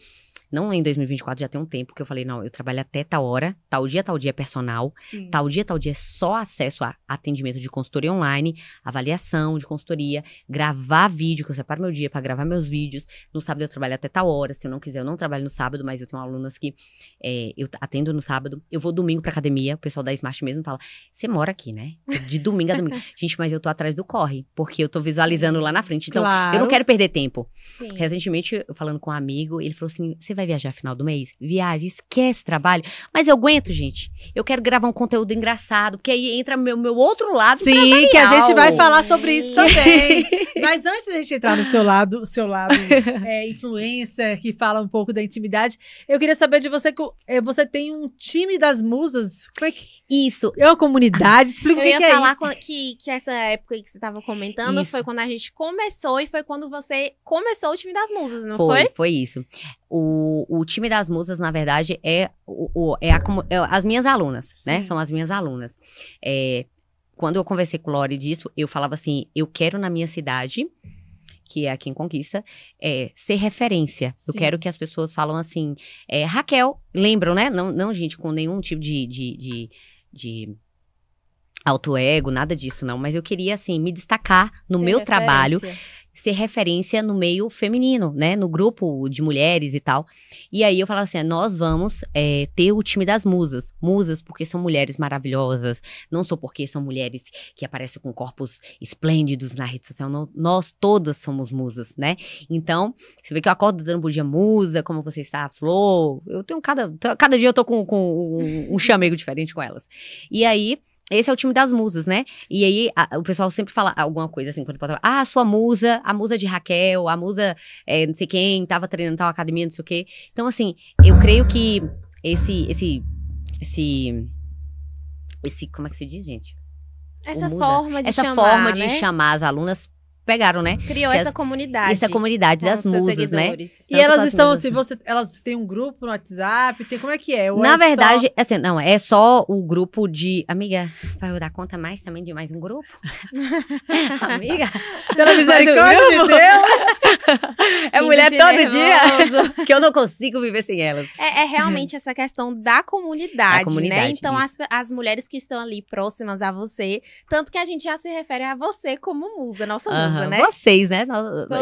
C: não é em 2024, já tem um tempo que eu falei, não, eu trabalho até tal hora, tal dia, tal dia é personal, Sim. tal dia, tal dia é só acesso a atendimento de consultoria online, avaliação de consultoria, gravar vídeo, que eu separo meu dia para gravar meus vídeos. No sábado eu trabalho até tal hora, se eu não quiser, eu não trabalho no sábado, mas eu tenho alunas que é, eu atendo no sábado. Eu vou domingo pra academia, o pessoal da Smart mesmo fala, você mora aqui, né? De domingo a domingo. <laughs> Gente, mas eu tô atrás do corre, porque eu tô visualizando lá na frente. Então, claro. eu não quero perder tempo. Sim. Recentemente, falando com um amigo, ele falou assim, você vai vai viajar final do mês? Viaja, esquece trabalho. Mas eu aguento, gente. Eu quero gravar um conteúdo engraçado, porque aí entra meu, meu outro lado Sim, que a gente vai falar sobre isso também. <laughs> Mas antes da gente entrar no seu
A: lado, seu lado <laughs> é, influencer, que fala um pouco da intimidade, eu queria saber de você, é, você tem um time das musas. Como é que... Isso. É uma comunidade. <laughs> Explica o que, ia que é falar
B: Que, que essa época que você estava comentando isso. foi quando a gente começou e foi quando você começou o time das musas, não foi? Foi,
C: foi isso. O, o time das musas, na verdade, é, o, é, a, é as minhas alunas, né? Sim. né? São as minhas alunas. É, quando eu conversei com o Lore disso, eu falava assim: eu quero na minha cidade que é aqui em Conquista, é ser referência. Sim. Eu quero que as pessoas falam assim, é, Raquel, lembram, né? Não, não, gente, com nenhum tipo de, de, de de alto ego, nada disso não, mas eu queria assim me destacar no meu referência. trabalho ser referência no meio feminino, né? No grupo de mulheres e tal. E aí eu falava assim: ah, nós vamos é, ter o time das musas. Musas porque são mulheres maravilhosas, não só porque são mulheres que aparecem com corpos esplêndidos na rede social. Não, nós todas somos musas, né? Então, você vê que eu acordo dando bom dia musa, como você está, flor. Eu tenho cada. Cada dia eu tô com, com um, um chamego diferente com elas. E aí esse é o time das musas, né? E aí a, o pessoal sempre fala alguma coisa assim, quando pode ah, sua musa, a musa de Raquel, a musa é, não sei quem, tava treinando tal academia, não sei o quê. Então, assim, eu creio que esse. esse. esse. esse como é que se diz, gente? Essa forma de essa chamar. Essa forma de né? chamar as alunas pegaram, né? Criou que essa as, comunidade. Essa comunidade das musas, né? seguidores. né? E elas estão, assim,
A: você, elas têm um grupo no WhatsApp, tem como é que é? Ou Na é verdade,
C: só... assim, não, é só o grupo de, amiga, vai dar conta mais também de mais um grupo?
B: <laughs> amiga,
C: pela misericórdia de Deus. <laughs> mulher todo nervoso. dia <laughs> que eu não consigo viver sem elas.
B: É, é realmente uhum. essa questão da comunidade, comunidade né? Então, as, as, mulheres que estão ali próximas a você, tanto que a gente já se refere a você como musa, nossa uhum. musa, né? Vocês, né?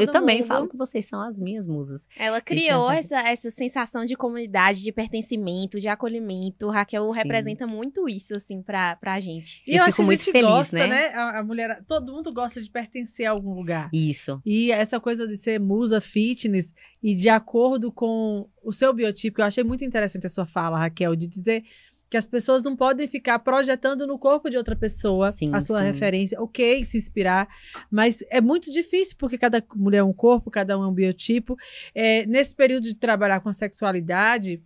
B: eu também mundo. falo
C: que vocês são as minhas musas.
B: Ela criou essa, essa sensação de comunidade, de pertencimento, de acolhimento. Raquel Sim. representa muito isso, assim, pra, pra gente. E eu, eu fico muito feliz, gosta, né? né? A,
A: a mulher, todo mundo gosta de
B: pertencer a algum
A: lugar.
C: Isso.
B: E essa
A: coisa de ser musa fit, fitness e de acordo com o seu biotipo. Eu achei muito interessante a sua fala, Raquel, de dizer que as pessoas não podem ficar projetando no corpo de outra pessoa sim, a sua sim. referência. Ok, se inspirar, mas é muito difícil, porque cada mulher é um corpo, cada um é um biotipo. É, nesse período de trabalhar com a sexualidade,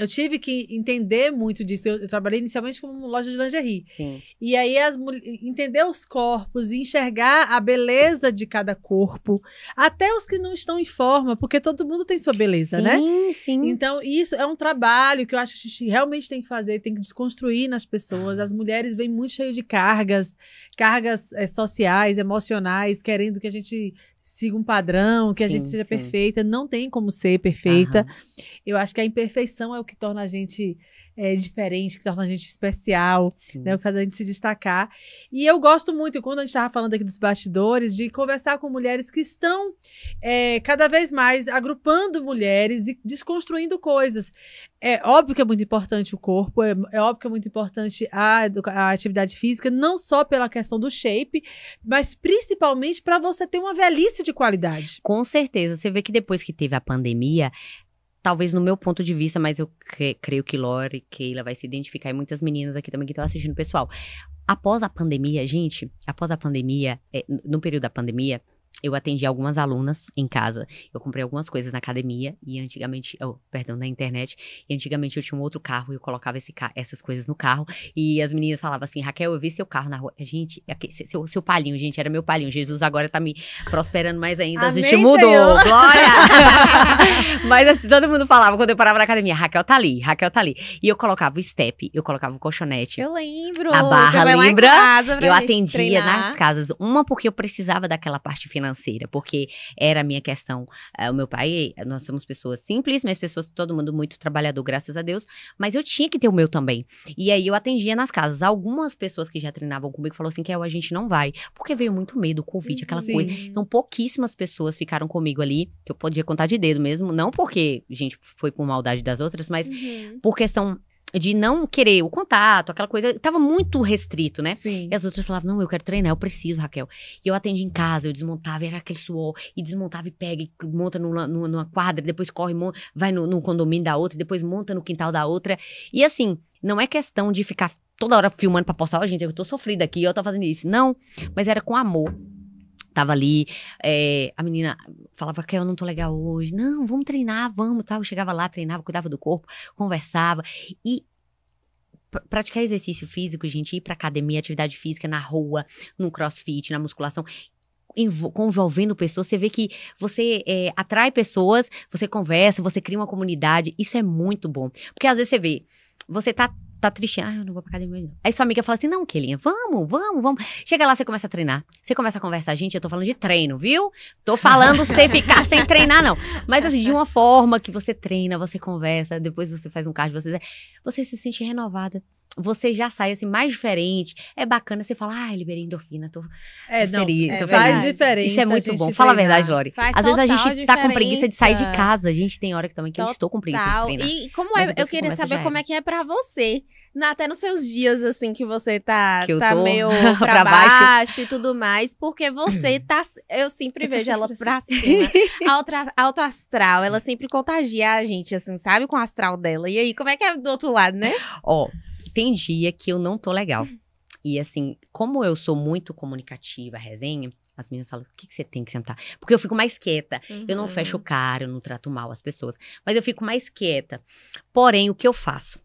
A: eu tive que entender muito disso. Eu, eu, trabalhei inicialmente como loja de lingerie. Sim. E aí as entender os corpos, enxergar a beleza de cada corpo, até os que não estão em forma, porque todo mundo tem sua beleza, sim, né? Sim, sim. Então, isso é um trabalho que eu acho que a gente realmente tem que fazer, tem que desconstruir nas pessoas. Ah. As mulheres vêm muito cheias de cargas, cargas é, sociais, emocionais, querendo que a gente siga um padrão, que sim, a gente seja sim. perfeita. Não tem como ser perfeita. Aham. Eu acho que a imperfeição é o que torna a gente é, diferente, que torna a gente especial, né? que faz a gente se destacar. E eu gosto muito, quando a gente estava falando aqui dos bastidores, de conversar com mulheres que estão é, cada vez mais agrupando mulheres e desconstruindo coisas. É óbvio que é muito importante o corpo, é, é óbvio que é muito importante a, a atividade física,
C: não só pela questão do shape, mas principalmente para você ter uma velhice de qualidade. Com certeza. Você vê que depois que teve a pandemia, talvez no meu ponto de vista, mas eu creio que Lore, Keila vai se identificar e muitas meninas aqui também que estão assistindo, pessoal. Após a pandemia, gente, após a pandemia, é, no período da pandemia, eu atendi algumas alunas em casa. Eu comprei algumas coisas na academia e antigamente, oh, perdão, na internet. E antigamente eu tinha um outro carro e eu colocava esse, essas coisas no carro. E as meninas falavam assim: Raquel, eu vi seu carro na rua. Gente, é seu, seu palhinho, gente, era meu palhinho. Jesus agora tá me prosperando mais ainda. Amém, a gente mudou, Senhor. glória! <laughs> Mas assim, todo mundo falava quando eu parava na academia: Raquel tá ali, Raquel tá ali. E eu colocava o step, eu colocava o colchonete. Eu lembro. A barra, lembra? eu atendia treinar. nas casas. Uma porque eu precisava daquela parte financeira financeira, porque era a minha questão. Eh, o meu pai, nós somos pessoas simples, mas pessoas, todo mundo muito trabalhador, graças a Deus, mas eu tinha que ter o meu também. E aí eu atendia nas casas. Algumas pessoas que já treinavam comigo falaram assim: que a gente não vai, porque veio muito medo, Covid, aquela Sim. coisa. Então, pouquíssimas pessoas ficaram comigo ali, que eu podia contar de dedo mesmo, não porque, gente, foi por maldade das outras, mas uhum. por questão de não querer o contato, aquela coisa. Tava muito restrito, né? Sim. E as outras falavam, não, eu quero treinar, eu preciso, Raquel. E eu atendi em casa, eu desmontava, era aquele suor, e desmontava e pega, e monta numa, numa quadra, depois corre, vai no, no condomínio da outra, depois monta no quintal da outra. E assim, não é questão de ficar toda hora filmando pra postar, ó, oh, gente, eu tô sofrida aqui, eu tô tá fazendo isso. Não, mas era com amor tava ali. É, a menina falava, que eu não tô legal hoje. Não, vamos treinar, vamos, tal. Eu chegava lá, treinava, cuidava do corpo, conversava. E praticar exercício físico, gente, ir pra academia, atividade física na rua, no crossfit, na musculação, envolvendo pessoas, você vê que você é, atrai pessoas, você conversa, você cria uma comunidade, isso é muito bom. Porque às vezes você vê, você tá tá triste Ah, eu não vou pra academia não. Aí sua amiga fala assim: não, Kelinha, vamos, vamos, vamos. Chega lá, você começa a treinar. Você começa a conversar, gente, eu tô falando de treino, viu? Tô falando sem ficar sem treinar, não. Mas assim, de uma forma que você treina, você conversa, depois você faz um cardio, você, você se sente renovada você já sai assim mais diferente. É bacana você falar, ah, liberei endorfina, tô, é, tô não, feliz, é, tô faz diferente diferença. Isso é muito bom. Treinar. Fala a verdade, Lori. Faz Às vezes a gente diferença. tá com preguiça de sair de casa. A gente tem hora que também que total. eu estou com preguiça de treinar. E como é, eu que queria saber como
B: é que é para você. Na, até nos seus dias, assim, que você tá, que tá meio <laughs> pra, pra baixo. baixo. e tudo mais, porque você hum. tá. Eu sempre eu vejo ela assim. pra cima. <laughs> Alta, alto astral, ela hum. sempre contagia a gente, assim, sabe? Com o astral dela. E aí, como é que é do outro lado, né?
C: Ó, oh, tem dia que eu não tô legal. Hum. E assim, como eu sou muito comunicativa, resenha, as meninas falam: o que, que você tem que sentar? Porque eu fico mais quieta. Uhum. Eu não fecho o uhum. cara, eu não trato mal as pessoas. Mas eu fico mais quieta. Porém, o que eu faço?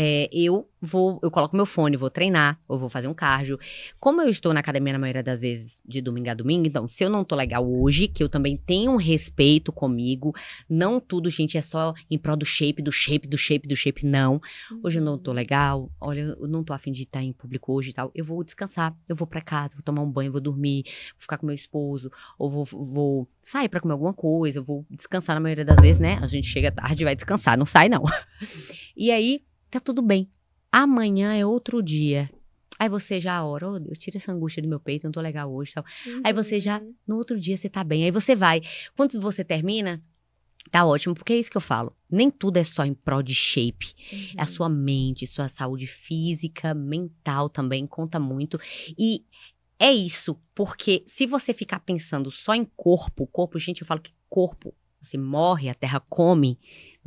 C: é, eu vou, eu coloco meu fone, vou treinar, ou vou fazer um cardio. Como eu estou na academia na maioria das vezes de domingo a domingo, então se eu não tô legal hoje, que eu também tenho um respeito comigo, não tudo, gente, é só em prol do shape, do shape, do shape, do shape, não. Hoje eu não tô uhum. legal, olha, eu não tô afim de estar em público hoje e tal. Eu vou descansar, eu vou para casa, vou tomar um banho, vou dormir, vou ficar com meu esposo, ou vou, vou sair para comer alguma coisa, eu vou descansar na maioria das vezes, né? A gente chega tarde e vai descansar, não sai não. <laughs> E aí, tá tudo bem. Amanhã é outro dia. Aí você já ora, oh Deus, tira essa angústia do meu peito, não tô legal hoje tal. Uhum. Aí você já, uhum. no outro dia você tá bem. Aí você vai. Quando você termina, tá ótimo, porque é isso que eu falo. Nem tudo é só em prol de shape. Uhum. A sua mente, sua saúde física, mental também conta muito. E é isso, porque se você ficar pensando só em corpo, corpo, gente, eu falo que corpo, você morre, a terra come,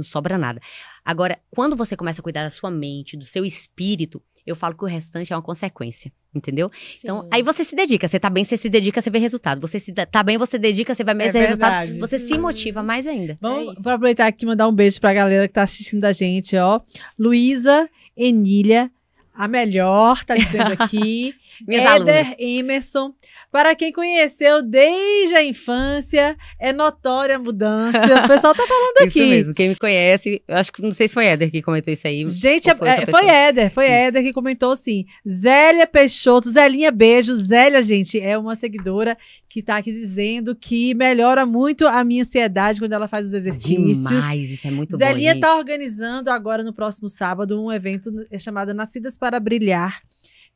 C: não sobra nada. Agora, quando você começa a cuidar da sua mente, do seu espírito, eu falo que o restante é uma consequência, entendeu? Então, Sim. Então, aí você se dedica, você tá bem, você se dedica, você vê resultado. Você se tá bem, você dedica, você vai mais é resultado. Verdade. Você se motiva mais ainda. Vamos é aproveitar aqui e mandar um beijo pra galera que tá assistindo a gente,
A: ó. Luísa Enília, a melhor, tá dizendo <laughs> aqui. Minhas Eder alunas. Emerson. Para quem conheceu desde a infância, é notória a mudança.
C: O pessoal tá falando <laughs> aqui. Isso mesmo. Quem me conhece, eu acho que não sei se foi Éder que comentou isso aí. Gente, foi, é, foi
A: Éder, foi isso. Éder que comentou assim. Zélia Peixoto, Zelinha beijo. Zélia, gente, é uma seguidora que tá aqui dizendo que melhora muito a minha ansiedade quando ela faz os exercícios. Demais,
C: isso é muito Zelinha bom. Zelinha tá
A: organizando agora no próximo sábado um evento é chamado Nascidas para Brilhar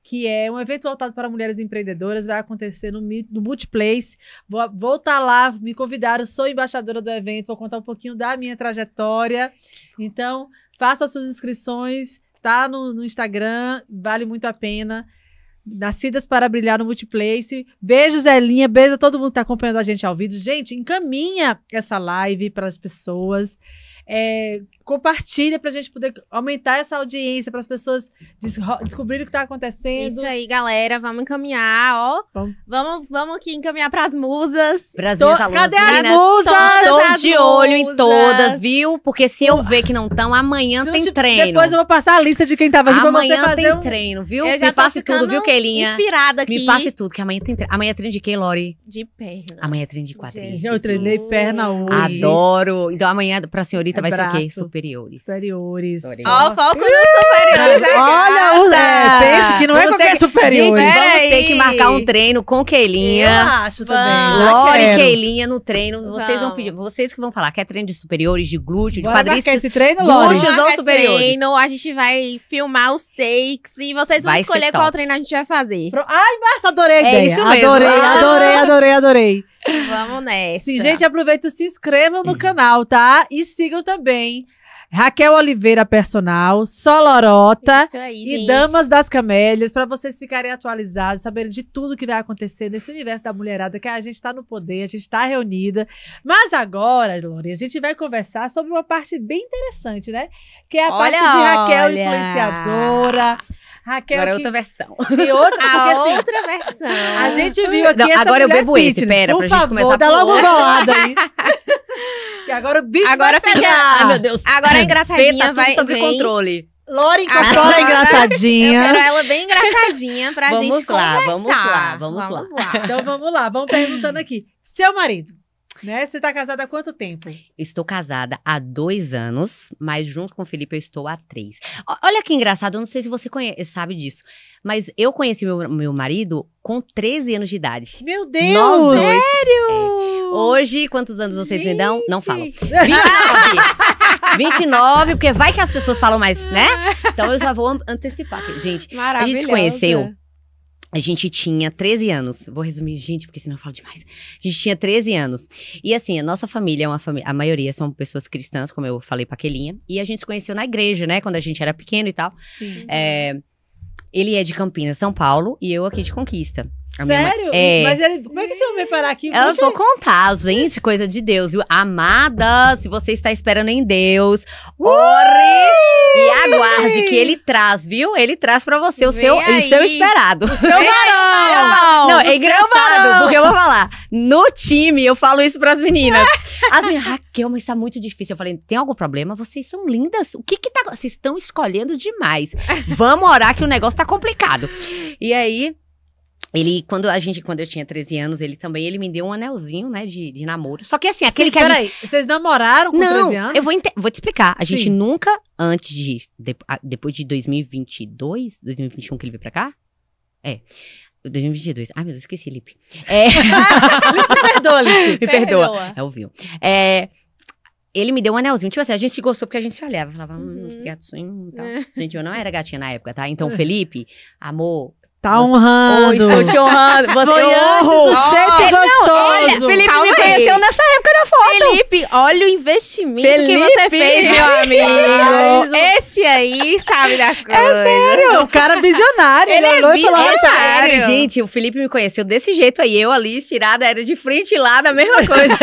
A: que é um evento voltado para mulheres empreendedoras, vai acontecer no, no Multiplace. Vou voltar tá lá, me convidaram, sou embaixadora do evento, vou contar um pouquinho da minha trajetória. Então, faça suas inscrições, tá no, no Instagram, vale muito a pena. Nascidas para brilhar no Multiplace. Beijo, Zelinha. Beijo a todo mundo que está acompanhando a gente ao vivo. Gente, encaminha essa live para as pessoas. É, compartilha para a gente poder
B: aumentar essa audiência, para as pessoas descobrirem o que está acontecendo. Isso aí, galera. Vamos encaminhar, ó. Vamos, vamos, aqui encaminhar para as musas. Pras Tô, alunas. Cadê meninas? as musas? Tô, tô de olho em todas,
C: viu? Porque se eu ver que não estão, amanhã tem te, treino. Depois eu vou passar a lista de quem tava aqui amanhã pra você fazer. Amanhã tem um... treino, viu? Eu já Me passe tudo, viu, Keilinha? Inspirada aqui. Me passe tudo, que amanhã tem treino. Amanhã é treino de quem, Lori? De perna. Amanhã é treino de quadrilha. Eu treinei perna hoje. Adoro. Então amanhã pra senhorita é vai braço. ser o quê? superiores. Superiores. Ó, foco nos superiores. É Olha, o Zé, pense que não é vamos é qualquer que... superior. Gente, vamos aí. ter que marcar um treino com Keilinha. Eu acho também. Lore e Keilinha no treino. Vamos. Vocês vão pedir, vocês que vão falar, quer treino de superiores, de glúteo, de quadríceps. esse treino, Lore. Glúteos ou superiores. Treino,
B: a gente vai filmar os takes e vocês vão vai escolher qual treino a gente vai fazer. Pro... Ai, massa, adorei é Isso mesmo.
A: Adorei, ah! adorei, adorei, adorei.
B: Vamos nessa. Sim, gente,
A: aproveita e se inscrevam no canal, tá? E sigam também Raquel Oliveira Personal, Solorota é aí, e Damas das Camélias, para vocês ficarem atualizados, saberem de tudo que vai acontecer nesse universo da mulherada, que a gente está no poder, a gente está reunida. Mas agora, Lore, a gente vai conversar sobre uma parte bem interessante, né? Que é a olha, parte de Raquel olha. influenciadora Raquel. Agora é outra versão. E outra, a assim, outra versão.
B: A gente
C: viu aqui. Não, agora eu bebo fitness, esse, pera, por pra gente favor, começar. Dá tá logo uma golada
B: aí.
A: <laughs> que agora
B: o bicho agora vai fica, Ai, meu Deus. Agora a engraçadinha vai. sobre vem... controle. Lore agora ah, engraçadinha. Eu quero ela bem engraçadinha pra vamos gente
A: lá, conversar. Vamos lá, vamos, vamos lá. Então vamos lá, vamos perguntando aqui. Seu marido, né? Você está casada há quanto tempo?
C: Estou casada há dois anos, mas junto com o Felipe eu estou há três. Olha que engraçado, eu não sei se você conhece, sabe disso, mas eu conheci meu, meu marido com 13 anos de idade. Meu Deus! Nós sério? Dois, é, hoje, quantos anos vocês Gente. me dão? Não falam. 29! 29, porque vai que as pessoas falam mais, né? <laughs> Então eu já vou antecipar. Gente, a gente se conheceu a gente tinha 13 anos. Vou resumir, gente, porque senão eu falo demais. A gente tinha 13 anos. E assim, a nossa família é uma família. A maioria são pessoas cristãs, como eu falei pra Aquelinha. E a gente se conheceu na igreja, né? Quando a gente era pequeno e tal. Sim. É, ele é de Campinas, São Paulo, e eu aqui de Conquista. Sério? É... Mas ele...
A: como é que você vai parar aqui? Eu vou
C: contar, gente, coisa de Deus, viu? Amada, se você está esperando em Deus, uh! ore! E aguarde que ele traz, viu? Ele traz pra você o seu, o seu esperado. O seu varão! Não, é engraçado, porque eu vou falar. No time, eu falo isso pras meninas. <laughs> As meninas, Raquel, mas tá muito difícil. Eu falei, tem algum problema? Vocês são lindas. O que que tá... Vocês estão escolhendo demais. Vamos orar que o negócio tá complicado. E aí... Ele, quando a gente, quando eu tinha 13 anos, ele também, ele me deu um anelzinho, né, de, de namoro. Só que assim, aquele Sim, que peraí, gente... vocês namoraram com não, 13 anos? eu vou, vou te explicar. A Sim. gente nunca, antes de, de, depois de 2022, 2021 que ele veio pra cá? É. 2022. Ai, meu Deus, esqueci, Lipe. É... <laughs> me perdoa, Lipe. <laughs> Me perdoa. perdoa. É, ouviu. É ele me deu um anelzinho. Tipo assim, a gente se gostou porque a gente se olhava. Falava, hum, uhum. gatinho e tal. É. Gente, eu não era gatinha na época, tá? Então, é. Felipe, amor,
B: Tá honrando. Oh, estou te honrando. Você Foi honro. É antes do shape gostoso. Não, olha, Felipe Calma me aí. conheceu nessa
C: época da foto.
B: Felipe, olha o investimento Felipe. que você fez, meu amigo. <laughs>
C: Esse aí sabe das é
B: coisas. É sério.
C: O cara visionário. Ele é, é visionário. gente, o Felipe me conheceu desse jeito aí. Eu ali, estirada, era de frente e lá, da mesma coisa.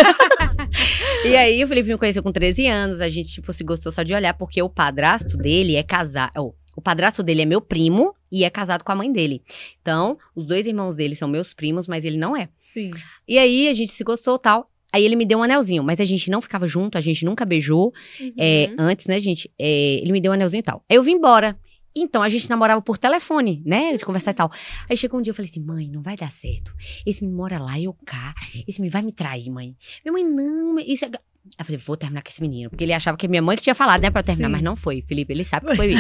C: <laughs> e aí, o Felipe me conheceu com 13 anos. A gente, tipo, se gostou só de olhar, porque o padrasto dele é casado. O padrasto dele é meu primo e é casado com a mãe dele. Então, os dois irmãos dele são meus primos, mas ele não é. Sim. E aí a gente se gostou tal. Aí ele me deu um anelzinho, mas a gente não ficava junto, a gente nunca beijou. É, uhum. É, antes, né, gente? É, ele me deu um anelzinho e tal. Aí eu vim embora. Então, a gente namorava por telefone, né? De uhum. conversar e tal. Aí chegou um dia, eu falei assim, mãe, não vai dar certo. Esse me mora lá e eu cá. Esse me vai me trair, mãe. Minha mãe, não, isso é... Eu falei, vou terminar com esse menino. Porque ele achava que minha mãe que tinha falado, né, pra terminar, Sim. mas não foi, Felipe. Ele sabe que foi eu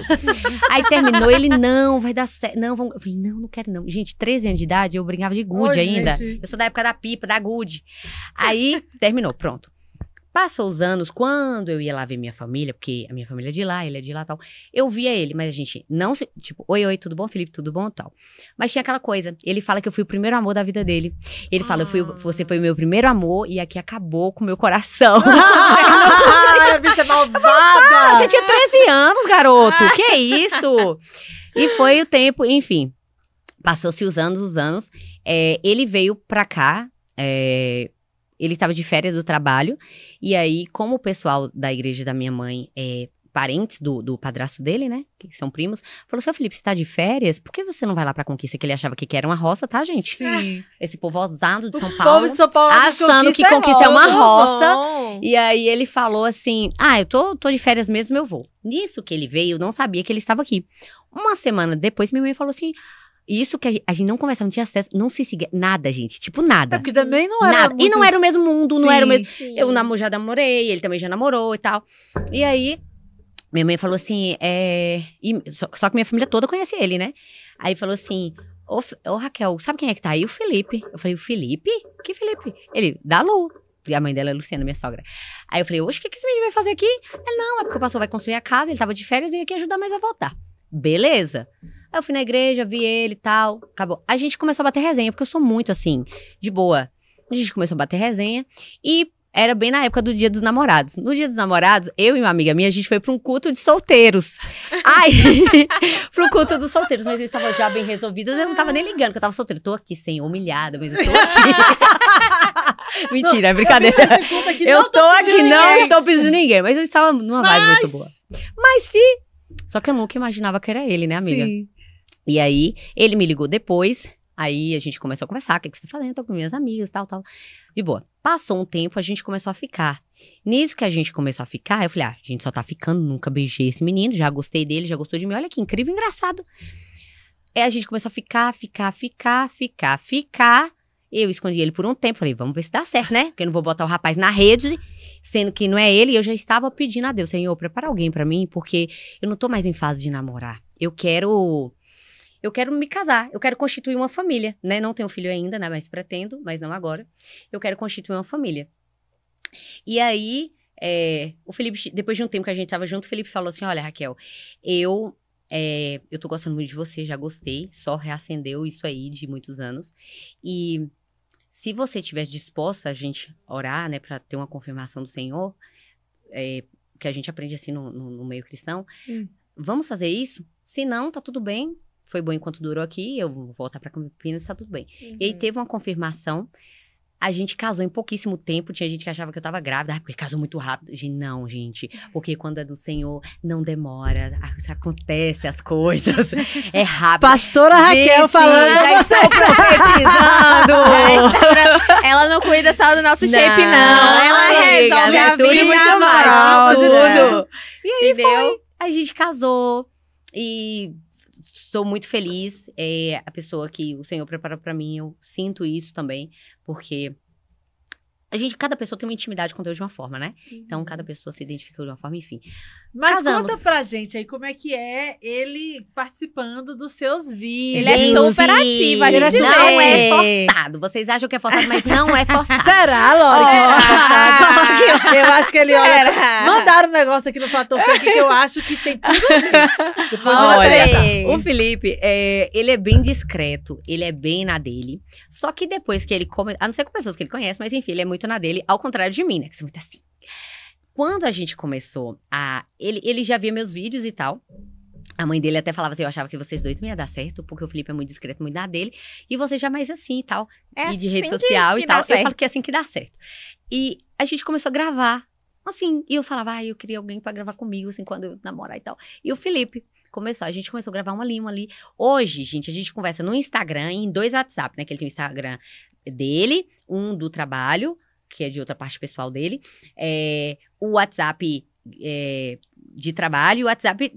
C: Aí terminou, ele, não, vai dar certo. Não, vamos. Eu falei, não, não quero não. Gente, 13 anos de idade, eu brincava de gude ainda. Gente. Eu sou da época da pipa, da gude. Aí terminou, pronto. Passou os anos, quando eu ia lá ver minha família, porque a minha família é de lá, ele é de lá tal, eu via ele, mas a gente não se. Tipo, oi, oi, tudo bom, Felipe, tudo bom tal. Mas tinha aquela coisa, ele fala que eu fui o primeiro amor da vida dele. Ele ah. fala, eu fui, ah. você foi o meu primeiro amor e aqui acabou com o meu coração.
B: Ah,
C: <laughs> bicha é tá, malvada! Ah, você tinha 13 anos, garoto, que que é isso? E foi o tempo, enfim. Passou-se os anos, os anos. É, ele veio pra cá, é, ele estava de férias do trabalho. E aí, como o pessoal da igreja da minha mãe é parentes do, do padrasto dele, né? Que são primos, falou: seu Felipe, você tá de férias? Por que você não vai lá para conquista? Que ele achava que, era uma roça, tá, gente? Sim. <laughs> Esse povo ousado de São o Paulo. Povo de São Paulo achando que é conquista, que conquista é, é uma roça. Bom. E aí ele falou assim: Ah, eu tô, tô de férias mesmo, eu vou. Nisso que ele veio, eu não sabia que ele estava aqui. Uma semana depois, minha mãe falou assim: isso que a gente não conversava, não tinha acesso, não se seguia. Nada, gente. Tipo, nada. É porque também não era. Nada. Muito... E não era o mesmo mundo, sim, não era o mesmo. Sim. Eu já namorei, ele também já namorou e tal. E aí, minha mãe falou assim: é... e, só, só, que minha família toda conhece ele, né? Aí falou assim: ô, ô, Raquel, sabe quem é que tá aí? O Felipe. Eu falei: o Felipe? Que Felipe? Ele, da Lu. E a mãe dela é Luciana, minha sogra. Aí eu falei: hoje o que, que esse menino vai fazer aqui? ele não, é porque o pastor vai construir a casa, ele tava de férias e ia aqui ajudar mais a voltar. Beleza. Aí eu fui na igreja, vi ele e tal. Acabou. A gente começou a bater resenha, porque eu sou muito assim, de boa. A gente começou a bater resenha e era bem na época do Dia dos Namorados. No Dia dos Namorados, eu e uma amiga minha, a gente foi para um culto de solteiros. <laughs> Aí, <laughs> pro culto dos solteiros, mas eles estavam já bem resolvidos, eu não tava nem ligando, que eu tava solteira. Tô aqui, sem humilhada, mas eu tô aqui. <laughs> Mentira, é brincadeira. Eu, eu tô, tô aqui, ninguém. não estou pedindo ninguém, mas eu estava numa mas... vibe muito boa. Mas se só que eu nunca imaginava que era ele, né, amiga? Sim. E aí, ele me ligou depois. Aí a gente começou a conversar, o que, que você tá fazendo? Tô com minhas amigas, tal, tal. De boa. Passou um tempo, a gente começou a ficar. Nisso que a gente começou a ficar, eu falei, ah, a gente só tá ficando, nunca beijei esse menino, já gostei dele, já gostou de mim. Olha que incrível, engraçado. É, a gente começou a ficar, ficar, ficar, ficar, ficar. Eu escondi ele por um tempo, falei, vamos ver se dá certo, né? Porque eu não vou botar o rapaz na rede, sendo que não é ele. E eu já estava pedindo a Deus, Senhor, prepara alguém para mim, porque eu não tô mais em fase de namorar. Eu quero eu quero me casar, eu quero constituir uma família, né? Não tenho filho ainda, né? Mas pretendo, mas não agora. Eu quero constituir uma família. E aí, é, o Felipe, depois de um tempo que a gente tava junto, o Felipe falou assim: Olha, Raquel, eu. É, eu tô gostando muito de você, já gostei, só reacendeu isso aí de muitos anos. E se você estiver disposta a gente orar, né, para ter uma confirmação do Senhor, é, que a gente aprende assim no, no, no meio cristão, hum. vamos fazer isso? Se não, tá tudo bem. Foi bom enquanto durou aqui, eu vou voltar para Campinas, tá tudo bem. Uhum. E aí uhum. teve uma confirmação. A gente casou em pouquíssimo tempo. Tinha gente que achava que eu tava grávida, ah, porque casou muito rápido. Gente, não, gente. Uhum. Porque quando é do Senhor, não demora. Acontece as coisas. <laughs> É
A: rápido. Pastora Raquel gente, falando. Já estou
C: profetizando.
B: <laughs> ela não cuida só do nosso
C: não, shape, não. Ela
B: resolve a vida, moral, tudo.
C: E aí é. Entendeu? foi. A gente casou. E estou muito feliz. É a pessoa que o Senhor preparou para mim, eu sinto isso também porque a gente, cada pessoa tem uma intimidade com Deus de uma forma, né? Então, uhum. Então, cada pessoa se identifica de uma forma, enfim. Mas Casamos. conta
A: pra gente aí como é que é ele participando dos seus vídeos. Ele é, é super ativo, a gente Não vê. é
C: forçado. Vocês acham que é forçado, mas não é forçado. <laughs> Será, Lore?
A: Oh, eu acho que ele Será? olha. Mandaram um negócio aqui no Fator que eu acho que tem tudo
C: a ver. Olha, o Felipe, é, ele é bem discreto, ele é bem na dele. Só que depois que ele come. A não ser com pessoas que ele conhece, mas enfim, ele é muito muito na dele, ao contrário de mim, né? Que sou muito assim. Quando a gente começou a. Ele, ele já via meus vídeos e tal. A mãe dele até falava assim: eu achava que vocês dois não ia dar certo, porque o Felipe é muito discreto, muito na dele, e você é mais assim e tal. É e de assim rede social que, que e tal. Certo. Eu falo que é assim que dá certo. E a gente começou a gravar. Assim, e eu falava, ah, eu queria alguém para gravar comigo, assim, quando eu namorar e tal. E o Felipe começou, a gente começou a gravar uma ali, uma ali. Hoje, gente, a gente conversa no Instagram e em dois WhatsApp, né? Que ele tem o Instagram dele, um do trabalho, que é de outra parte pessoal dele, é, o WhatsApp é, de trabalho e o WhatsApp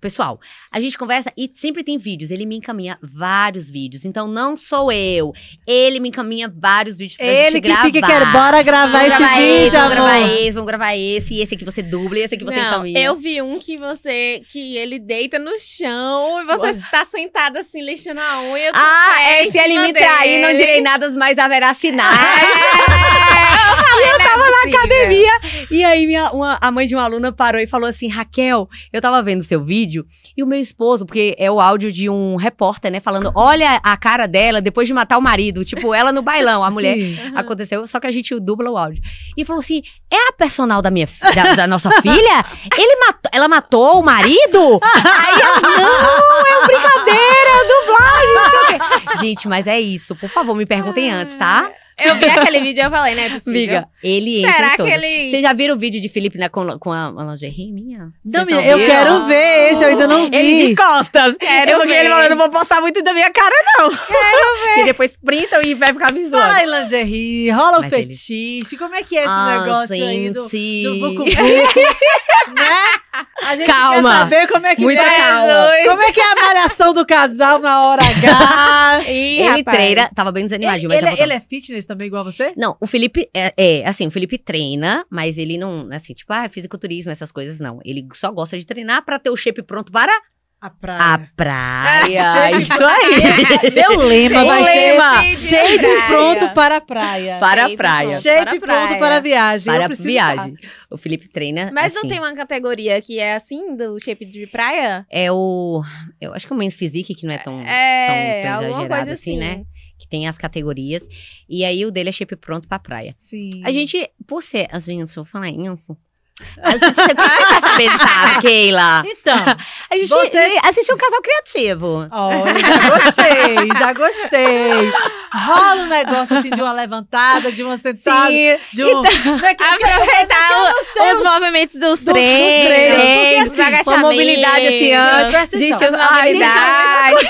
C: pessoal. A gente conversa e sempre tem vídeos. Ele me encaminha vários vídeos. Então não sou eu. Ele me encaminha vários vídeos pra ele gente gravar. Ele que quer, bora gravar vamos esse gravar vídeo, esse, amor. Vamos gravar esse, vamos gravar esse. E esse aqui você dubla, e esse aqui você não, encaminha. Eu
B: vi um que você, que ele deita no chão e você está sentada assim, lixando a unha. Ah, é, se ele me trair, não direi nada,
C: mas haverá <laughs> sinais. É e eu é tava na academia. E aí minha, uma, a mãe de uma aluna parou e falou assim: Raquel, eu tava vendo seu vídeo e o meu esposo, porque é o áudio de um repórter, né? Falando: olha a cara dela depois de matar o marido. Tipo, ela no bailão, a <laughs> mulher. Aconteceu, só que a gente dubla o áudio. E falou assim: é a personal da minha da, da nossa filha? Ele matou, ela matou o marido? aí ela, não, é brincadeira, é dublagem, não sei o quê. Gente, mas é isso. Por favor, me perguntem antes, tá? Eu vi aquele
B: vídeo e eu falei, né, é possível. Miga, ele entra Será que ele... Vocês
C: já viram o vídeo de Felipe na, com, com a, a lingerie minha? Não, minha eu quero ver esse, eu ainda não vi. Ele de costas. Quero eu, ver. Ele falando, não vou postar muito da minha cara, não.
A: Quero <laughs> ver. E depois printam e vai ficar visual. Fala em lingerie, rola o fetiche. Ele... Como é que é esse ah, negócio gente. aí do, do buco <laughs>
C: né?
A: A gente calma. quer saber como é que Muita é. Calma.
C: Como é que é a avaliação do casal na hora H. <laughs> Ih, ele rapaz. treina, tava bem desanimado. Ele, mas ele, é, ele é fitness? também igual você? Não, o Felipe é, é, assim, o Felipe treina, mas ele não, assim, tipo, ah, fisiculturismo, essas coisas não. Ele só gosta de treinar para ter o shape pronto para a praia. A praia. <laughs> É, isso aí. <laughs> Meu lema shape vai lema. ser. Shape pronto para a praia. Para a praia. Shape pronto para a viagem. Para a viagem. Falar. O Felipe treina. Mas assim. não tem uma
B: categoria que é assim, do shape de praia?
C: É o. Eu acho que é o Men's Physique, que não é tão, é, tão, tão exagerado assim, assim, né? tem as categorias. E aí o dele é shape pronto pra praia. Sim. A gente, por ser. A gente, se fala falar Anson. A gente sempre tá pensar, <laughs> Keila. Então. <laughs> A gente, você... a gente é um casal criativo. Oh, já gostei, já gostei.
A: Rola um negócio assim de uma levantada, de uma sentada. Sim. De um. Então, é que, aproveitar que o, os movimentos dos do, treinos, dos treinos, né? assim, agachamentos. Uma mobilidade assim, antes. Gente, as então, <laughs> mobilidades.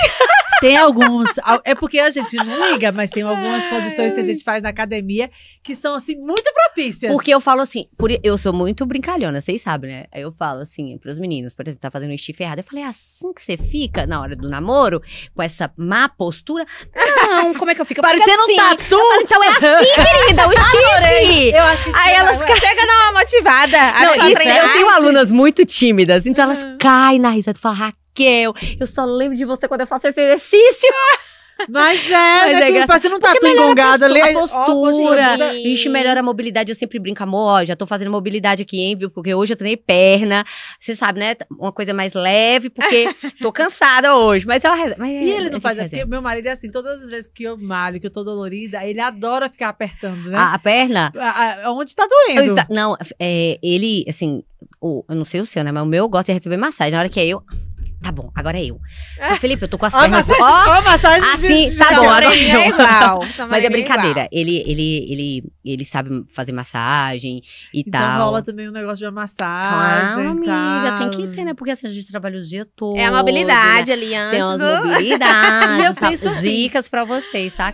A: Tem alguns. É porque a gente não liga, mas tem algumas posições que a gente faz na academia que são, assim, muito propícias. Porque eu
C: falo assim, por, eu sou muito brincalhona, vocês sabem, né? aí Eu falo assim pros meninos, por exemplo, tá fazendo um estife errado. Eu falei, assim que você fica na hora do namoro, com essa má postura. Não, como é que eu fico? Parecendo assim. um tatu. então é assim, querida, o stiff. <laughs> Eu acho que Aí elas vai, é, chega na motivada. Não, isso, eu tenho alunas muito tímidas, então uhum. elas ah. caem na risada e falam, Raquel, eu só lembro de você quando eu faço esse exercício. <laughs> Mas é, Mas né, é que você não tá tudo engongado ali. A postura, oh, melhora a mobilidade. Eu sempre brinco, amor, já tô fazendo mobilidade aqui, hein, viu? Porque hoje eu treinei perna. Você sabe, né? Uma coisa mais leve, porque <laughs> tô cansada hoje. Mas, é uma. mas E é, ele não faz assim?
A: Meu marido é assim, todas as vezes que eu malho, que eu tô dolorida, ele adora ficar apertando, né? A, a perna? A,
C: a, onde tá doendo. Não, é, ele, assim, o, eu não sei o seu, né? Mas o meu gosta de receber massagem. Na hora que é eu... Tá bom, agora é eu. Então, Felipe, eu tô com as ó, pernas... Massagem, ó, ó, massagem assim, de... tá bom, agora É, é Mas é, é brincadeira. ele, ele, ele, ele sabe fazer massagem e então, tal. Então rola também um negócio de uma massagem calma amiga, tem que ter, né? Porque assim, a gente trabalha o dia todo. É a mobilidade né? ali Tem umas do... mobilidades, tá? <laughs> dicas pra
A: vocês, tá?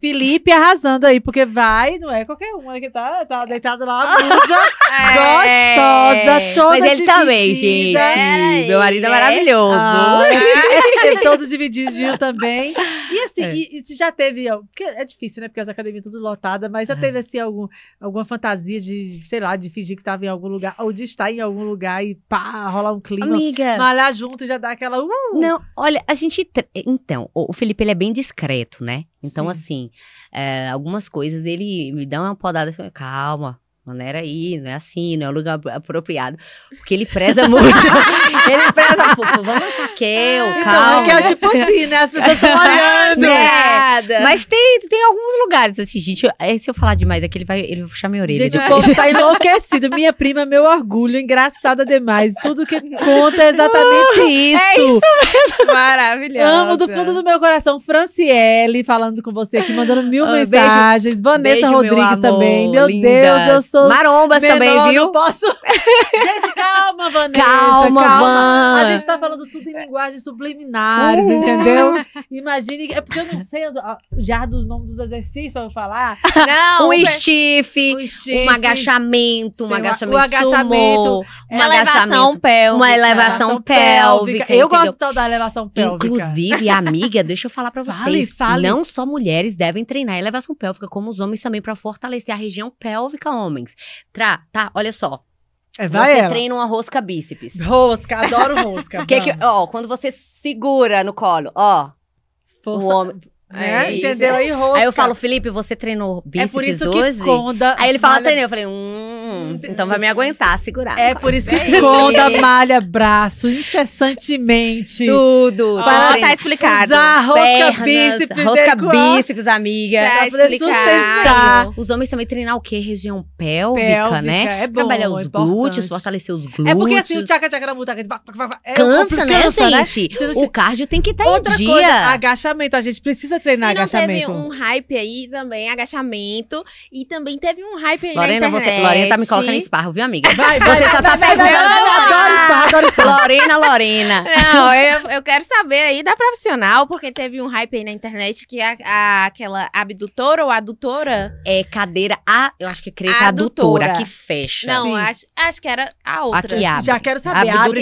A: Felipe arrasando aí, porque vai, não é qualquer uma que tá, tá deitado lá, <laughs> blusa, é. gostosa, toda Mas ele dividida. também, gente. Meu marido é maravilhoso gostoso. Ah, é. Todo divididinho também. E assim, é. e, e já teve. Porque é difícil, né? Porque as academias tudo lotadas. mas já é. teve assim algum, alguma fantasia de, sei lá, de fingir que estava em algum lugar, ou de estar em algum lugar e pá, rolar um clima. Amiga. Malhar junto e já dar aquela.
C: Uh. Não, olha, a gente. Então, o Felipe ele é bem discreto, né? Então, Sim. assim, é, algumas coisas ele me dá uma podada assim, calma, não era aí, não é assim, não é o lugar apropriado. Porque ele preza muito. <laughs> ele preza, pô, vamos lá, Raquel, então, é, calma. Então, Raquel, é tipo assim, né? As pessoas estão olhando. É. Mas tem, tem alguns lugares, assim, gente, eh, se eu falar demais aqui, ele vai, ele vai puxar minha orelha. Gente, depois. o povo tá enlouquecido.
A: Minha prima, meu orgulho, engraçada demais. Tudo que conta é exatamente uh, isso. É isso mesmo. Maravilhosa. Amo do fundo do meu coração, Franciele, falando com você aqui, mandando mil ah, mensagens. Beijo, Vanessa beijo, Rodrigues meu também. Meu Linda. Deus, eu sou. Marombas menor, também, viu? Não posso. <laughs> gente,
C: calma, Vanessa. Calma, calma. Van. A gente
A: tá falando tudo em linguagem subliminares, uh. entendeu? Imagine. É porque eu não sei já dos nomes dos
C: exercícios pra eu falar. <laughs> Não. um, estife, é um estife, um agachamento, um agachamento. Um agachamento. uma elevação pélvica. Uma elevação pélvica. eu entendeu? gosto
A: da elevação pélvica. Inclusive,
C: amiga, deixa eu falar pra vocês. Fale, fale. Não só mulheres devem treinar elevação pélvica, como os homens também, pra fortalecer a região pélvica, homem ruins. Tra, tá, olha só. É, vai você ela. treina uma rosca bíceps. Rosca, adoro <laughs> rosca. que que, ó, quando você segura no colo, ó. Força. O homem, né? é, é entendeu? Aí, rosca. aí eu falo, Felipe, você treinou bíceps hoje? É por isso que Conda... Aí ele fala, vale... treinei. Eu falei, hum. Então, vai me aguentar, segurar. É por isso que é esconda,
A: malha, braço,
C: incessantemente. Tudo. Para ah, tá explicado. Usar rosca Pernas, bíceps. Rosca bíceps, amiga. Tá pra Os homens também treinar o quê? Região pélvica, pélvica né? É bom, Trabalhar é os é glúteos, fortalecer os glúteos. É porque assim, o tchaca tchaca mutaca, é cansa, né, cansa, né? gente? Né? O cardio tem que estar tá em dia. Coisa,
A: agachamento. A
C: gente precisa treinar e não agachamento.
B: teve um hype aí também, agachamento. E também teve um hype aí Lorena, na internet. Você, Lorena tá me coloca nem
C: esparro, viu, amiga? Vai, vai. Você só tá perguntando. Eu adoro Lorena, Lorena. Não, eu,
B: eu quero saber aí da profissional, porque teve um hype aí na internet que a, a aquela abdutora ou adutora...
C: É cadeira, a, eu acho que creio que é adutora, adutora, que
B: fecha. Não, acho, acho que era a outra. Aqui abre. Já quero saber. Abdura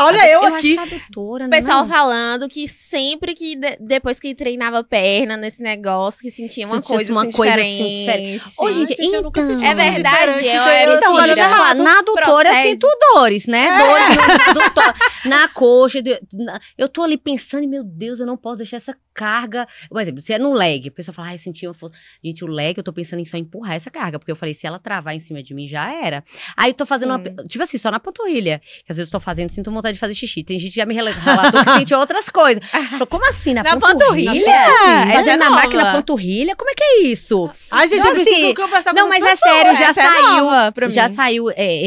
B: Olha eu, eu aqui.
C: o pessoal é falando
B: que sempre que, de, depois que treinava perna nesse negócio, que sentia uma coisa, uma assim, coisa assim diferente. Assim, diferente. Ô, gente, Ai,
C: gente então, é verdade então, é então, olha, eu falar, na doutora processo. eu sinto dores, né? É. Dores no, do, na coxa. De, na, eu tô ali pensando, meu Deus, eu não posso deixar essa carga. Por exemplo, se é no leg, a pessoa fala, ah, eu senti uma força. Gente, o leg, eu tô pensando em só empurrar essa carga, porque eu falei, se ela travar em cima de mim, já era. Aí eu tô fazendo Sim. uma. Tipo assim, só na panturrilha. Que às vezes eu tô fazendo, sinto vontade de fazer xixi. Tem gente que já me relatou que sente outras coisas. <laughs> Falou, como assim? Na, na panturrilha? panturrilha? É, fazendo é na máquina panturrilha? Como é que é isso? A gente então, assim, precisa conversar com Não, mas pessoas, é sério, já é saiu, é já saiu. Já é,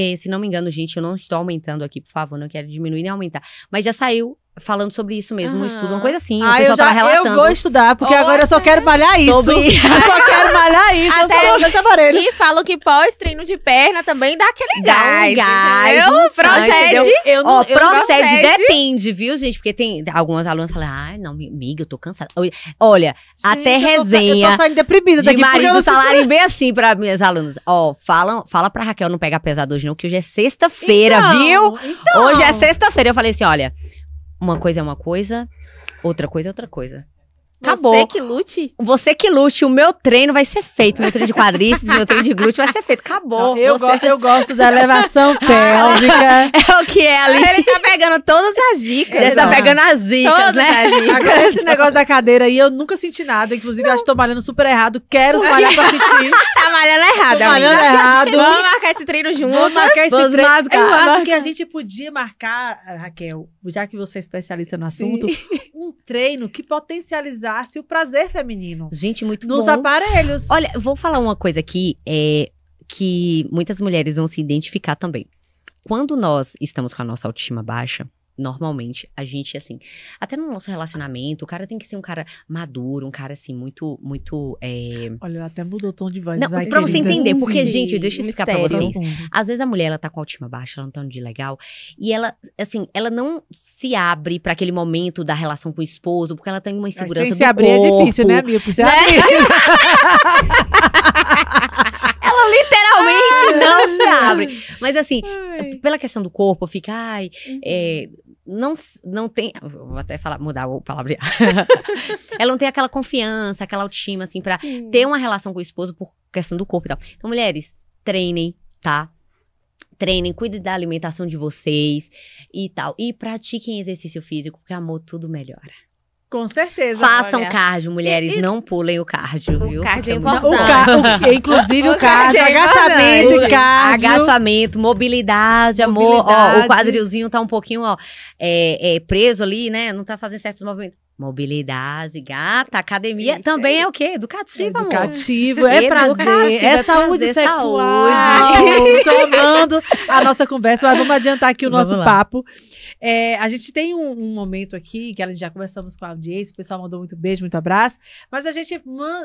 C: saiu, se não me engano, gente, eu não estou aumentando aqui, por favor, não quero diminuir nem aumentar. Mas já saiu falando sobre isso mesmo, um estudo, uma coisa assim. Ah, eu, já, eu vou estudar, porque agora eu só quero malhar isso. Sobre... <laughs> eu só quero malhar isso. Até eu aparelho. <laughs> E falam que pós-treino
B: de perna também dá aquele dá gás. Dá
C: um gás. Procede. Eu não, Ó, eu procede, procede, depende, viu, gente? Porque tem algumas alunas falam, ai, ah, não, amiga, eu tô cansada. Olha, gente, até resenha. Eu tô, saindo deprimida daqui. De marido salário bem assim pra minhas alunas. Ó, falam, fala pra Raquel não pegar pesado hoje não, que hoje é sexta-feira, então, viu? Então. Hoje é sexta-feira. Eu falei assim, olha uma coisa é uma coisa, outra coisa é outra coisa. Acabou. Você que lute. Você que lute. O meu treino vai ser feito. Meu treino de quadríceps, meu treino de glúteo vai ser feito. Acabou. Eu, você... gosto, eu gosto da elevação <laughs> ah, pélvica. é o que é ali. Ele tá pegando todas
A: as dicas. Ele tá pegando as dicas, todas né? As dicas. Agora, esse negócio da cadeira aí, eu nunca senti nada. Inclusive, eu acho que tô malhando super errado. Quero malhar pra sentir. <laughs> tá malhando errado, tô malhando amiga. errado. Vamos marcar esse treino junto. Vamos marcar esse Vamos treino. Marcar. Eu acho que a gente podia marcar, Raquel, já que você é especialista no assunto, um treino que potencializasse o prazer
C: feminino. Gente, muito nos bom. Nos aparelhos. Olha, vou falar uma coisa aqui é, que muitas mulheres vão se identificar também. Quando nós estamos com a nossa autoestima baixa, normalmente a gente assim, até no nosso relacionamento, o cara tem que ser um cara maduro, um cara assim muito muito é... Olha, até mudou o tom de voz. Não, vai, pra você entender, porque gente, deixa eu explicar para vocês. Às vezes a mulher ela tá com a autoestima baixa, ela não tá dia legal, e ela assim, ela não se abre para aquele momento da relação com o esposo, porque ela tem uma insegurança Mas sem do se abrir é corpo, é difícil, né, amigo? Precisa né? <laughs> ela literalmente não se abre. Mas assim, ai. pela questão do corpo, fica, ai, é, não, não tem. Ah, vou até falar, mudar o palavreado. <laughs> ela não tem aquela confiança, aquela autoestima, assim, pra Sim. ter uma relação com o esposo por questão do corpo e tal. Então, mulheres, treinem, tá? Treinem, cuidem da alimentação de vocês e tal. E pratiquem exercício físico, porque amor tudo melhora. Com certeza. Façam olha. cardio, mulheres. E, Não pulem o cardio, o viu? Cardio é, é importante. O Inclusive o, <laughs> o cardio, cardio é agachamento, cardio. Agachamento, mobilidade, amor. Mobilidade. Ó, o quadrilzinho tá um pouquinho, ó, é, é, preso ali, né? Não tá fazendo certos movimentos. Mobilidade, gata, academia Isso também é. é. o quê? Educativo, amor. Educativo, é, é prazer, é, é saúde prazer, sexual. Saúde. <laughs> Tô amando
A: a nossa conversa, mas vamos adiantar aqui o vamos nosso lá. papo. É, a gente tem um, um, momento aqui que já conversamos com a audiência, o pessoal mandou muito beijo, muito abraço, mas a gente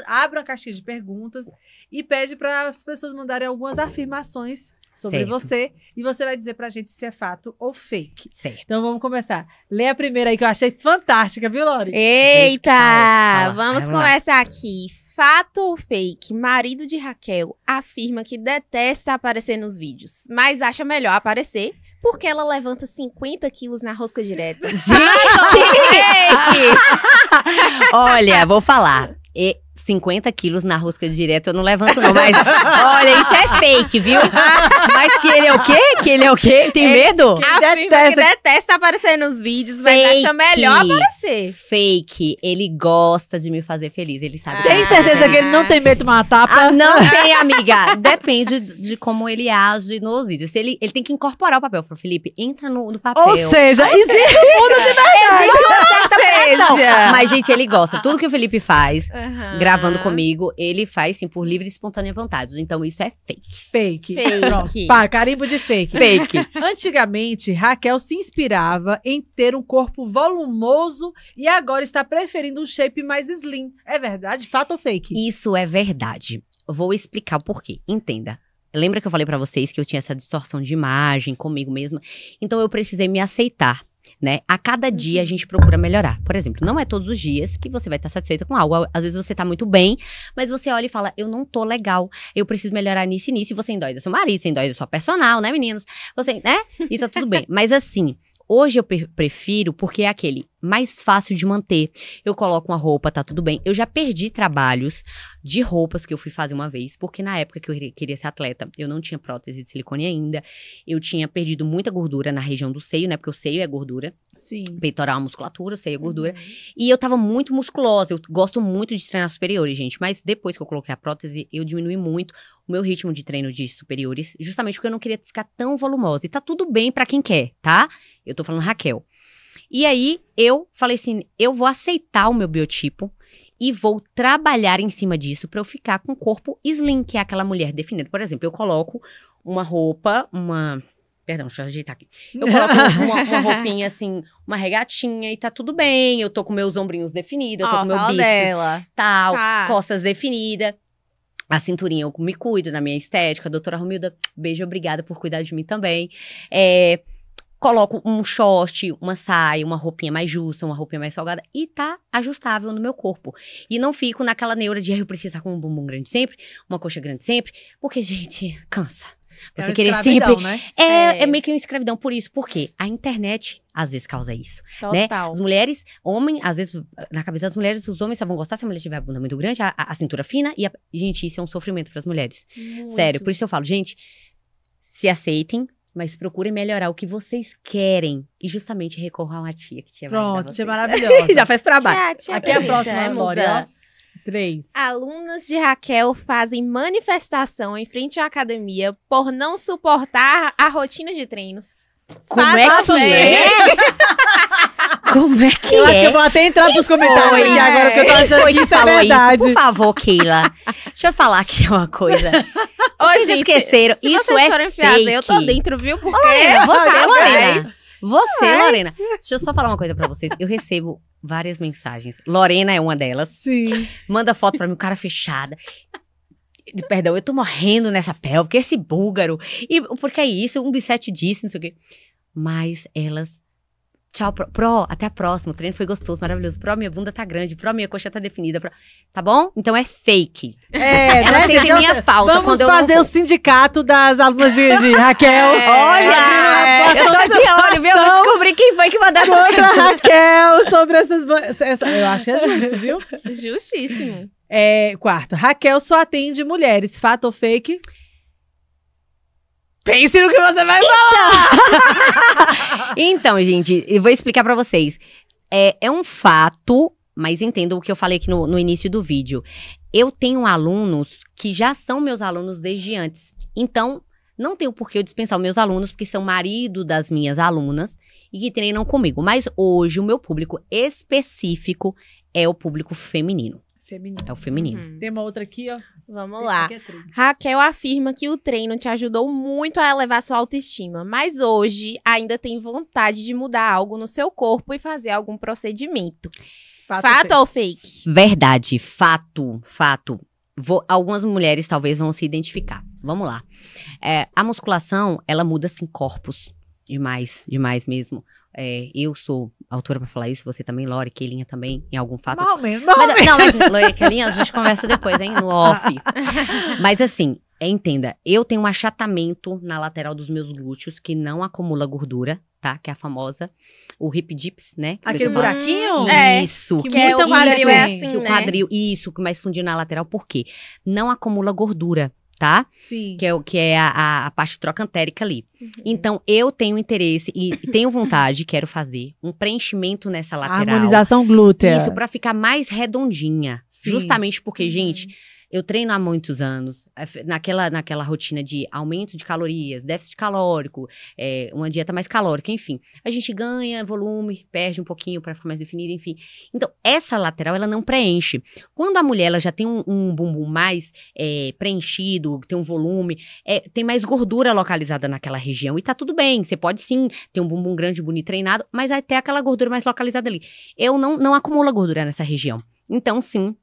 A: abre uma caixinha de perguntas e pede para as pessoas mandarem algumas afirmações sobre certo. você e você vai dizer para a gente se é fato ou fake. Certo. Então vamos começar.
B: Lê a primeira aí que eu achei fantástica, viu, Lori? Eita! vamos começar aqui. Fato ou fake? Marido de Raquel afirma que detesta aparecer nos vídeos, mas acha melhor aparecer porque ela levanta 50 quilos na rosca
C: direta? Gente! <laughs> <laughs> Olha, vou falar. 50 quilos na rosca direto, eu não levanto não, mas olha, isso é fake, viu? Mas que ele é o quê? Que ele é o quê? Ele tem medo?
B: Que detesta. que detesta aparecer
C: nos vídeos, fake, mas acha melhor aparecer. Fake. Ele gosta de me fazer feliz, ele sabe. Ah, tem certeza que ele não tem medo de matar tapa? Ah, não <laughs> tem, amiga. Depende de como ele age nos vídeos. Se ele, ele tem que incorporar o papel. Eu falo, Felipe, entra no, no papel. Ou seja, existe um mundo de verdade. <laughs> Existe uma certa pressão. Mas, gente, ele gosta. Tudo que o Felipe faz, uhum. grava gravando comigo, ele faz, sim, por livre e espontânea vontade. Então isso é fake. Fake. Fake. Pá, carimbo de fake. Fake. <laughs> Antigamente, Raquel se inspirava
A: em ter um corpo volumoso e agora está preferindo um shape mais slim. É verdade?
C: Fato ou fake? Isso é verdade. Vou explicar o porquê. Entenda. Lembra que eu falei para vocês que eu tinha essa distorção de imagem comigo mesma? Então eu precisei me aceitar né? A cada dia a uhum. gente procura melhorar. Por exemplo, não é todos os dias que você vai estar satisfeita com algo. Às vezes você tá muito bem, mas você olha e fala: "Eu não tô legal. Eu preciso melhorar nisso e nisso". E você endoida seu marido, você endoida sua personal, né, meninas? Você, né? E tá tudo bem. <laughs> Mas assim, hoje eu prefiro porque é aquele mais fácil de manter. Eu coloco uma roupa, tá tudo bem. Eu já perdi trabalhos de roupas que eu fui fazer uma vez, porque na época que eu queria ser atleta, eu não tinha prótese de silicone ainda. Eu tinha perdido muita gordura na região do seio, né? Porque o seio é gordura. Sim. Peitoral é musculatura, o seio é gordura. Uhum. E eu tava muito musculosa. Eu gosto muito de treinar superiores, gente. Mas depois que eu coloquei a prótese, eu diminui muito o meu ritmo de treino de superiores, justamente porque eu não queria ficar tão volumosa. E tá tudo bem para quem quer, tá? Eu tô falando Raquel. E aí eu falei assim: eu vou aceitar o meu biotipo e vou trabalhar em cima disso para eu ficar com o corpo slim, que é aquela mulher definida. Por exemplo, eu coloco uma roupa, uma. Perdão, deixa eu ajeitar aqui. Eu coloco <laughs> uma, uma roupinha assim, uma regatinha e tá tudo bem. Eu tô com meus ombrinhos definidos, eu tô oh, com meu bíceps, tal, ah. costas definidas. A cinturinha eu me cuido na minha estética. A doutora Romilda, beijo, obrigada por cuidar de mim também. É, coloco um short, uma saia, uma roupinha mais justa, uma roupinha mais salgada e tá ajustável no meu corpo. E não fico naquela neura de ah, eu preciso estar com um bumbum grande sempre, uma coxa grande sempre, porque, gente, <laughs> cansa. É Você é querer sempre. Né? É, é, é. meio que uma escravidão por isso. porque A internet às vezes causa isso. Né? Total. Né? As mulheres, homem, às vezes, na cabeça das mulheres, os homens só vão gostar se a mulher tiver a bunda muito grande, a, a cintura fina e a... Gente, isso é um sofrimento para as mulheres. Muito. Sério. Por isso eu falo, gente, se aceitem, mas procure melhorar o que vocês querem e justamente recorra a uma tia que te Pronto, você é maravilhosa. <laughs> Já faz trabalho. Tia, tia Aqui é a próxima história. Três.
B: Alunas de Raquel fazem manifestação em frente à academia por não suportar a rotina de treinos. Como Faz é que é?
C: <laughs> Como é que eu é? Acho que eu vou até entrar pros comentários foi? agora, porque eu tô achando que, que isso é verdade. Isso? Por favor, Keila. Deixa eu falar aqui uma coisa. Ô, Vocês esqueceram. Isso é fake. eu tô dentro,
B: viu? Porque Lorena, você, é
C: Lorena. Você, Mas... É Lorena. Deixa eu só falar uma coisa pra vocês. Eu recebo várias mensagens. Lorena é uma delas. Sim. Manda foto pra mim, cara fechada. Perdão, eu tô morrendo nessa pele, porque esse búlgaro. E porque é isso, um bissete disse, não sei o quê. Mas elas Tchau, pro, pro, até a próxima. O treino foi gostoso, maravilhoso. Pro, minha bunda tá grande. Pro, minha coxa tá definida. Pro... Tá bom? Então é fake. É, Ela né, minha falta Vamos fazer o
A: sindicato das alunas de, de <laughs> Raquel. É, Olha! É, eu tô de olho, viu? Eu
C: descobrir quem foi que mandou essa Contra Raquel
A: sobre essas... Essa, eu acho que é justo, viu?
C: Justíssimo.
A: É, quarto, Raquel só atende mulheres. Fato ou Fake. Pense no que você vai então.
C: falar! <laughs> então, gente, eu vou explicar para vocês. É, é um fato, mas entendam o que eu falei aqui no, no início do vídeo. Eu tenho alunos que já são meus alunos desde antes. Então, não tenho por que eu dispensar os meus alunos, porque são marido das minhas alunas e que treinam comigo. Mas hoje o meu público específico é o público feminino. Feminino. É o feminino. Uhum.
B: Tem uma outra aqui, ó. Vamos lá. É Raquel afirma que o treino te ajudou muito a elevar sua autoestima, mas hoje ainda tem vontade de mudar algo no seu corpo e fazer algum procedimento. Fato, fato ou fake?
C: Verdade, fato, fato. Vou, algumas mulheres talvez vão se identificar. Vamos lá. É, a musculação, ela muda assim corpos. Demais, demais mesmo. É, eu sou autora para falar isso, você também, Lore, Keilinha também, em algum fato. Mal mesmo, mal mas, mesmo. Não, mas Lore, Keilinha, a gente conversa depois, hein, no off. <laughs> mas assim, é, entenda, eu tenho um achatamento na lateral dos meus glúteos que não acumula gordura, tá? Que é a famosa, o hip dips, né? Aquele buraquinho? Isso. É, que, que é o quadril, isso, é assim, que né? o quadril, isso, que mais fundir na lateral. Por quê? Não acumula gordura tá? Sim. Que é, o, que é a, a parte trocantérica ali. Uhum. Então, eu tenho interesse e tenho vontade, <laughs> quero fazer um preenchimento nessa lateral. Harmonização glútea. Isso, para ficar mais redondinha. Sim. Justamente porque, uhum. gente eu treino há muitos anos, é, naquela, naquela rotina de aumento de calorias, déficit calórico, é, uma dieta mais calórica, enfim. A gente ganha volume, perde um pouquinho para ficar mais definido, enfim. Então, essa lateral, ela não preenche. Quando a mulher ela já tem um, um bumbum mais é, preenchido, tem um volume, é, tem mais gordura localizada naquela região, e tá tudo bem. Você pode sim ter um bumbum grande, bonito, treinado, mas até aquela gordura mais localizada ali. Eu não, não acumula gordura nessa região. Então, sim,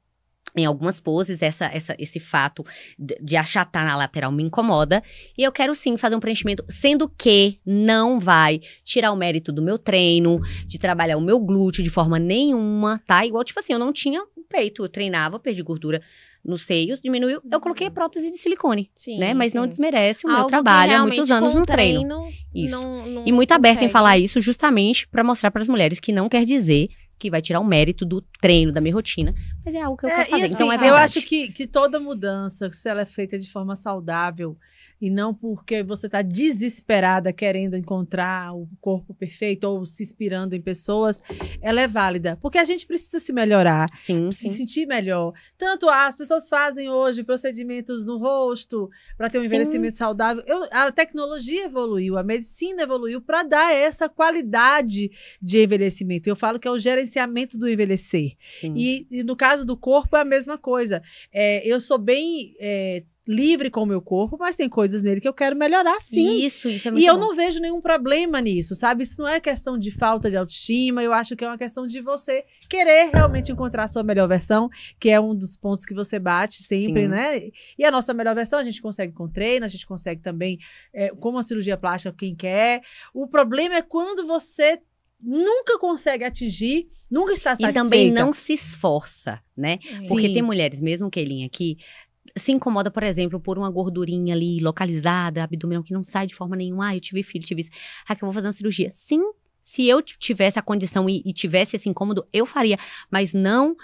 C: em algumas poses, essa, essa, esse fato de achatar na lateral me incomoda. E eu quero sim fazer um preenchimento, sendo que não vai tirar o mérito do meu treino, de trabalhar o meu glúteo de forma nenhuma, tá? Igual, tipo assim, eu não tinha o peito, eu treinava, perdi gordura nos seios, diminuiu. Eu uhum. coloquei prótese de silicone, sim, né? Mas sim. não desmerece o meu trabalho há muitos anos no treino. treino. Isso. Não, não e muito consegue. aberta em falar isso justamente para mostrar para as mulheres que não quer dizer que vai tirar o mérito do treino, da minha rotina, mas é algo que eu é, quero fazer. Então, assim, então, é eu acho
A: que, que toda mudança, se ela é feita de forma saudável, e não porque você está desesperada querendo encontrar o corpo perfeito ou se inspirando em pessoas, ela é válida. Porque a gente precisa se melhorar, sim, se sim. sentir melhor. Tanto ah, as pessoas fazem hoje procedimentos no rosto para ter um envelhecimento sim. saudável. Eu, a tecnologia evoluiu, a medicina evoluiu para dar essa qualidade de envelhecimento. Eu falo que é o gerenciamento do envelhecer. E, e, no caso do corpo é a mesma coisa. É, eu sou bem é, livre com o meu corpo, mas tem coisas nele que eu quero melhorar, sim. Isso, isso é muito E eu bom. não vejo nenhum problema nisso, sabe? Isso não é questão de falta de autoestima, eu acho que é uma questão de você querer realmente encontrar a sua melhor versão, que é um dos pontos que você bate sempre, sim. né? E a nossa melhor versão a gente consegue com treino, a gente consegue também é, com uma cirurgia plástica, quem quer. O problema é quando você nunca consegue atingir, nunca está satisfeita. E também não se
C: esforça, né? Sim. Porque tem mulheres, mesmo que aqui, se incomoda, por exemplo, por uma gordurinha ali localizada, abdominal, que não sai de forma nenhuma. Ah, eu tive filho, tive isso. Ah, que eu vou fazer uma cirurgia. Sim, se eu tivesse a condição e, e tivesse esse incômodo, eu faria. Mas não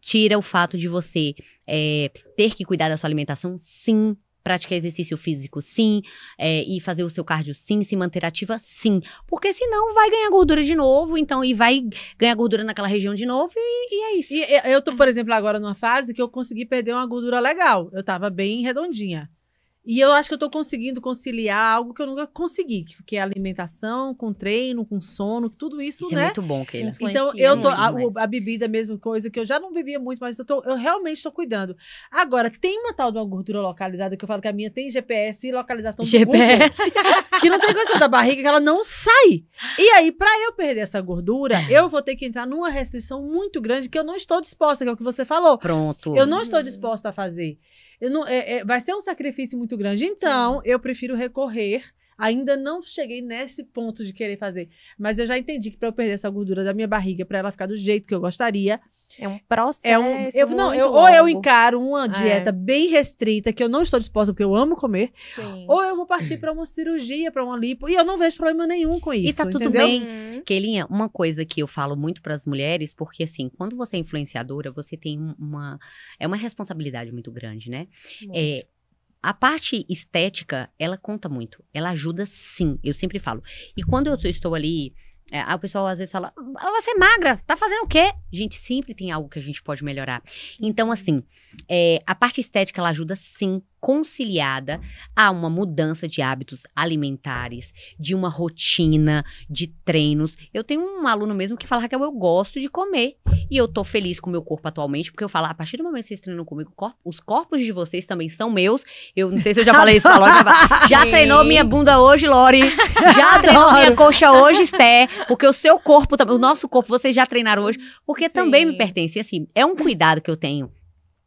C: tira o fato de você é, ter que cuidar da sua alimentação, sim, praticar exercício físico, sim. É, e fazer o seu cardio, sim. Se manter ativa, sim. Porque senão vai ganhar gordura de novo, então, e vai ganhar gordura naquela região de novo, e, e é isso. E eu tô, por exemplo, agora numa fase que eu
A: consegui perder uma gordura legal. Eu tava bem redondinha. E eu acho que eu tô conseguindo conciliar algo que eu nunca consegui, que é alimentação, com treino, com sono, tudo isso, isso é né? é muito bom,
C: Keila. Então, eu tô. A,
A: a, bebida, é mesma coisa, que eu já não bebia muito, mas eu, tô, eu realmente tô cuidando. Agora, tem uma tal de uma gordura localizada que eu falo que a minha tem GPS e localização GPS. <laughs> que não tem coisa da barriga, que ela não sai. E aí, para eu perder essa gordura, <laughs> eu vou ter que entrar numa restrição muito grande que eu não estou disposta, que é o que você falou. Pronto. Eu não estou disposta a fazer. Eu não, é, é, vai ser um sacrifício muito grande. Então, Sim. eu prefiro recorrer. Ainda não cheguei nesse ponto de querer fazer. Mas eu já entendi que para eu perder essa gordura da minha barriga, para ela ficar do jeito que eu gostaria, é um processo. É um, eu, não, eu, ou eu encaro uma é. dieta é. bem restrita, que eu não estou disposta porque eu amo comer, Sim. ou eu vou partir para uma cirurgia, para uma lipo, e eu não vejo problema nenhum com isso. E tá tudo entendeu? bem. Uhum.
C: Kelinha, uma coisa que eu falo muito para as mulheres, porque assim, quando você é influenciadora, você tem uma. É uma responsabilidade muito grande, né? Muito. É, a parte estética, ela conta muito. Ela ajuda sim, eu sempre falo. E quando eu estou ali é, aí o pessoal às vezes fala, ah, você é magra, tá fazendo o quê? Gente, sempre tem algo que a gente pode melhorar. Então, assim, é, a parte estética, ela ajuda sim conciliada a uma mudança de hábitos alimentares, de uma rotina, de treinos. Eu tenho um aluno mesmo que fala, Raquel, eu gosto de comer. E eu tô feliz com o meu corpo atualmente, porque eu falo, ah, a partir do momento que vocês treinam comigo, os corpos de vocês também são meus. Eu não sei se eu já falei isso pra Lori. Já, treinou minha bunda hoje, Lore? Já <laughs> treinou minha coxa hoje, Sté? Porque o seu corpo, o nosso corpo, vocês já treinaram hoje. Porque Sim. também me pertence. E, assim, é um cuidado que eu tenho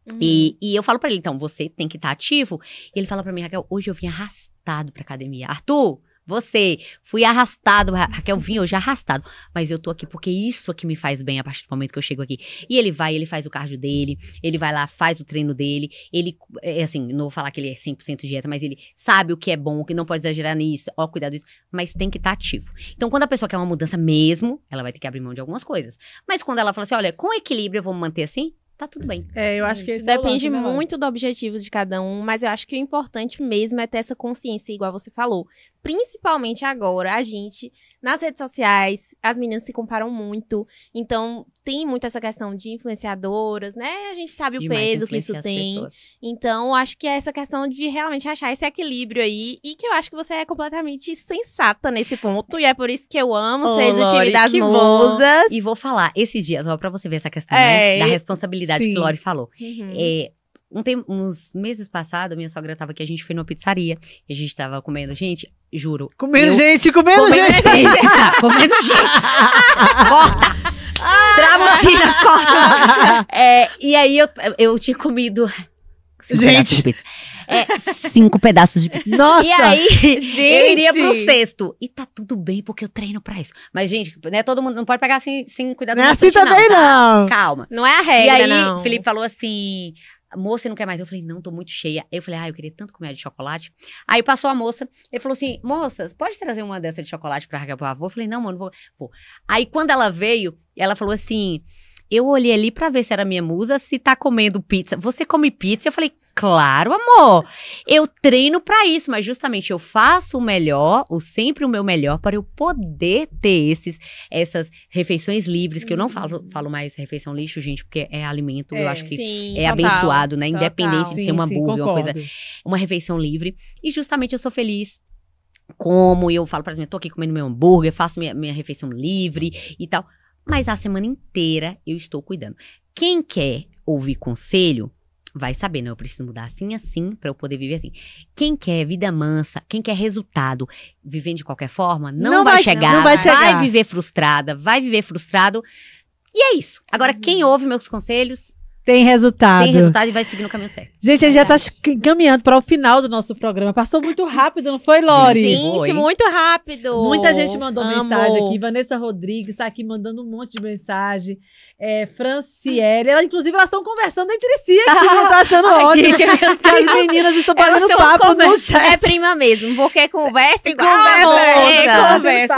C: Uhum. E, e eu falo para ele, então, você tem que estar tá ativo. E ele fala para mim, Raquel, hoje eu vim arrastado pra academia. Arthur, você, fui arrastado, Raquel, vim hoje arrastado. Mas eu tô aqui porque isso aqui é me faz bem a partir do momento que eu chego aqui. E ele vai, ele faz o cardio dele, ele vai lá, faz o treino dele. Ele, é, é assim, não vou falar que ele é 100% dieta, mas ele sabe o que é bom, o que não pode exagerar nisso, ó, cuidado disso. Mas tem que estar tá ativo. Então, quando a pessoa quer uma mudança mesmo, ela vai ter que abrir mão de algumas coisas. Mas quando ela fala assim, olha, com equilíbrio eu vou manter assim, tá tudo bem. É, eu acho é, que esse é depende muito
B: do objetivo de cada um, mas eu acho que o importante mesmo é ter essa consciência, igual você falou principalmente agora, a gente, nas redes sociais, as meninas se comparam muito. Então, tem muito essa questão de influenciadoras, né? A gente sabe o peso que isso tem. Então, acho que é essa questão de realmente achar esse equilíbrio aí. E que eu acho que você é completamente sensata nesse ponto. E é por isso que eu amo oh, ser do Lori, time das musas.
C: E vou falar, esses dias, ó, pra você ver essa questão é, né, da responsabilidade sim. que o Lori falou. Uhum. É, um tem, uns meses passados, minha sogra tava aqui, a gente foi numa pizzaria. e a gente tava comendo, gente, juro. Comendo eu, gente, comendo, comendo gente. gente <laughs> tá, comendo gente. corta. Tramontina, corta. É, e aí eu, eu tinha comido... Cinco gente. Pedaços é, cinco pedaços de pizza. Nossa! E aí, gente. eu iria pro sexto. E tá tudo bem, porque eu treino pra isso. Mas, gente, né, todo mundo não pode pegar sem, sem cuidar do Não é assim também, tá? não. Tá? Calma. Não é a regra, não. E aí, Felipe falou assim moça, não quer mais. Eu falei, não, tô muito cheia. Eu falei, ah, eu queria tanto comer de chocolate. Aí passou a moça, ele falou assim, moça, pode trazer uma dessa de chocolate pra Raquel, por favor? Eu falei, não, mano, vou. vou. Aí quando ela veio, ela falou assim, eu olhei ali para ver se era minha musa, se tá comendo pizza. Você come pizza? Eu falei, claro, amor. Eu treino para isso, mas justamente eu faço o melhor, ou sempre o meu melhor, para eu poder ter esses, essas refeições livres, que eu não falo, uhum. falo mais refeição lixo, gente, porque é alimento, é, eu acho que sim, é total, abençoado, né? Independente total. de ser uma burra, uma coisa. Uma refeição livre. E justamente eu sou feliz como, eu falo para mim, eu tô aqui comendo meu hambúrguer, faço minha, minha refeição livre e tal. Mas a semana inteira eu estou cuidando. Quem quer ouvir conselho, vai saber, não, né? eu preciso mudar assim, assim, para eu poder viver assim. Quem quer vida mansa, quem quer resultado, vivendo de qualquer forma, não, não vai, vai, chegar, não vai chegar, vai viver frustrada, vai viver frustrado. E é isso. Agora, uhum. quem ouve meus conselhos, tem resultado. Tem resultado e vai seguir no caminho certo.
A: Gente, a gente Verdade. já tá caminhando para o final do nosso programa.
C: Passou muito rápido, não foi,
A: Lori? Gente, foi. muito rápido. Muita gente mandou Amo. mensagem aqui. Vanessa Rodrigues está aqui mandando um monte de mensagem é, Franciele. Ela, inclusive, elas estão conversando entre si aqui, não tá achando <laughs> Ai, ótimo. Gente, as <laughs> meninas estão fazendo papo no chat. É prima
B: mesmo, porque conversa igual conversa, a outra. conversa.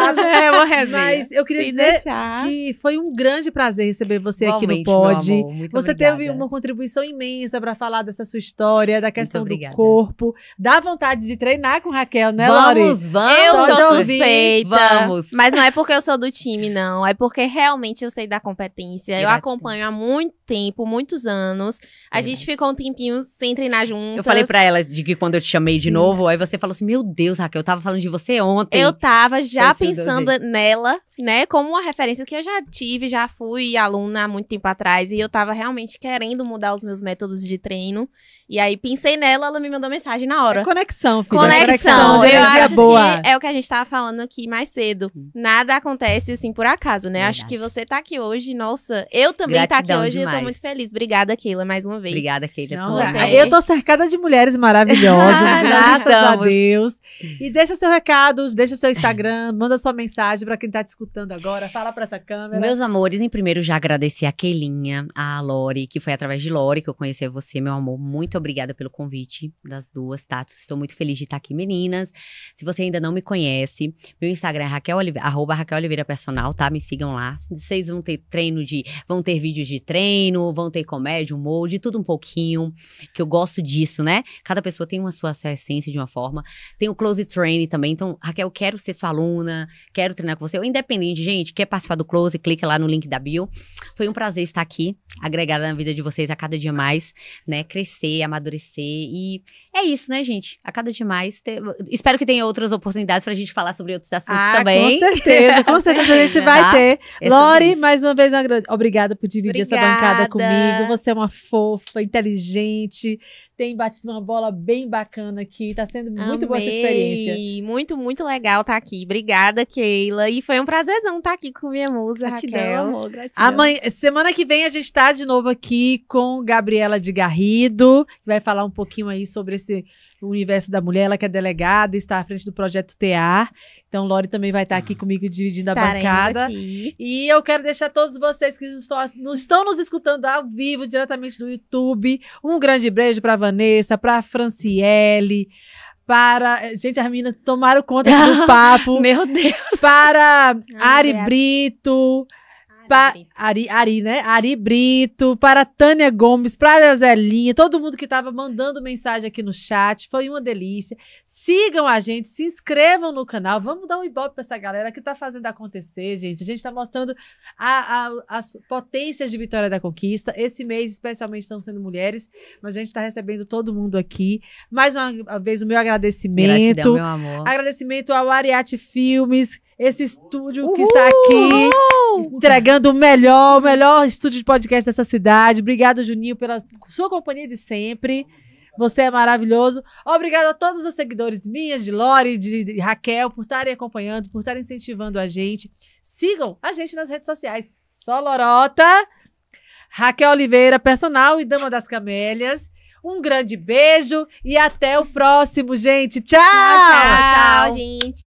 B: É uma é, é, Mas eu queria Sem dizer deixar.
A: que foi um grande prazer receber você Igualmente, aqui no Pod. Você obrigada. teve uma contribuição imensa para falar dessa sua história, da questão do corpo. Dá vontade de treinar com Raquel, né,
C: Lori? Vamos, vamos. Eu sou suspeita. Vamos.
B: Mas não é porque eu sou do time, não. É porque realmente eu sei da competência Letícia. Eu acompanho há muito tempo, muitos anos. A é gente ficou um tempinho sem treinar juntas. Eu falei para
C: ela de que quando eu te chamei de Sim. novo, aí você falou assim: Meu Deus, Raquel, eu tava falando de você ontem. Eu tava já pensando
B: nela né, como uma referência que eu já tive, já fui aluna há muito tempo atrás e eu tava realmente querendo mudar os meus métodos de treino. E aí pensei nela, ela me mandou mensagem na hora. É conexão, filha. Conexão, é conexão eu acho boa. que é o que a gente tava falando aqui mais cedo. Nada acontece assim por acaso, né? Verdade. Acho que você tá aqui hoje, nossa, eu também Gratidão tá aqui hoje, demais. eu tô muito feliz. Obrigada, Keila, mais uma vez. Obrigada,
A: Keila. É, eu tô cercada de mulheres maravilhosas, <laughs> graças a Deus. E deixa seu recado, deixa seu Instagram, manda sua mensagem para quem tá te escutando escutando agora, fala para essa câmera. Meus
C: amores, em primeiro já agradecer a Keilinha, a Lori, que foi através de Lori que eu conheci você, meu amor. Muito obrigada pelo convite das duas, tá? Estou muito feliz de estar aqui, meninas. Se você ainda não me conhece, meu Instagram é Raquel Oliveira, arroba Raquel Oliveira Personal, tá? Me sigam lá. Vocês vão ter treino de. Vão ter vídeos de treino, vão ter comédia, humor, de tudo um pouquinho. Que eu gosto disso, né? Cada pessoa tem uma sua, sua essência de uma forma. Tem o Close training também. Então, Raquel, quero ser sua aluna, quero treinar com você. Eu, independente Independente, gente, quer participar do Close, clica lá no link da bio. Foi um prazer estar aqui, agregada na vida de vocês a cada dia mais, né? Crescer, amadurecer e é isso, né, gente? A cada dia mais. Espero que tenha outras oportunidades pra gente falar sobre outros assuntos ah, também. Com certeza, com certeza a gente <laughs> vai tá? ter. Essa
A: Lori, vez. mais uma vez, obrigada por dividir obrigada. essa bancada comigo. Você é uma fofa,
B: inteligente, tem batido uma bola bem bacana aqui. Tá sendo muito Amei. boa essa experiência. Muito, muito legal estar tá aqui. Obrigada, Keila. E foi um prazerzão estar tá aqui com minha musa, gratidão, Raquel. Amor, gratidão. Amanhã, semana que vem a gente tá de novo aqui com Gabriela de
A: Garrido, que vai falar um pouquinho aí sobre esse o universo da mulher, ela que é delegada, está à frente do projeto TA. Então, Lori também vai estar aqui ah. comigo dividindo Estaremos a bancada. Aqui. E eu quero deixar todos vocês que estão, estão nos escutando ao vivo, diretamente do YouTube, um grande beijo para Vanessa, para Franciele, para. Gente, as meninas tomaram conta do <laughs> papo. Meu Deus! Para Ai, Ari é. Brito, para Ari, Ari, né? Ari Brito, para Tânia Gomes, para a Zelinha, todo mundo que estava mandando mensagem aqui no chat. Foi uma delícia. Sigam a gente, se inscrevam no canal. Vamos dar um ibope para essa galera que está fazendo acontecer, gente. A gente está mostrando a, a, as potências de Vitória da Conquista. Esse mês, especialmente, estão sendo mulheres, mas a gente está recebendo todo mundo aqui. Mais uma vez, o meu agradecimento. Gratidão, meu amor. Agradecimento ao Ariate Filmes esse estúdio Uhul! que está aqui entregando o melhor, o melhor estúdio de podcast dessa cidade. Obrigada Juninho, pela sua companhia de sempre. Você é maravilhoso. Obrigada a todos os seguidores minhas, de Lore, de, de Raquel, por estarem acompanhando, por estarem incentivando a gente. Sigam a gente nas redes sociais. Só Lorota, Raquel Oliveira, personal e dama das camélias. Um grande beijo e até o próximo, gente. Tchau, tchau, tchau, tchau gente.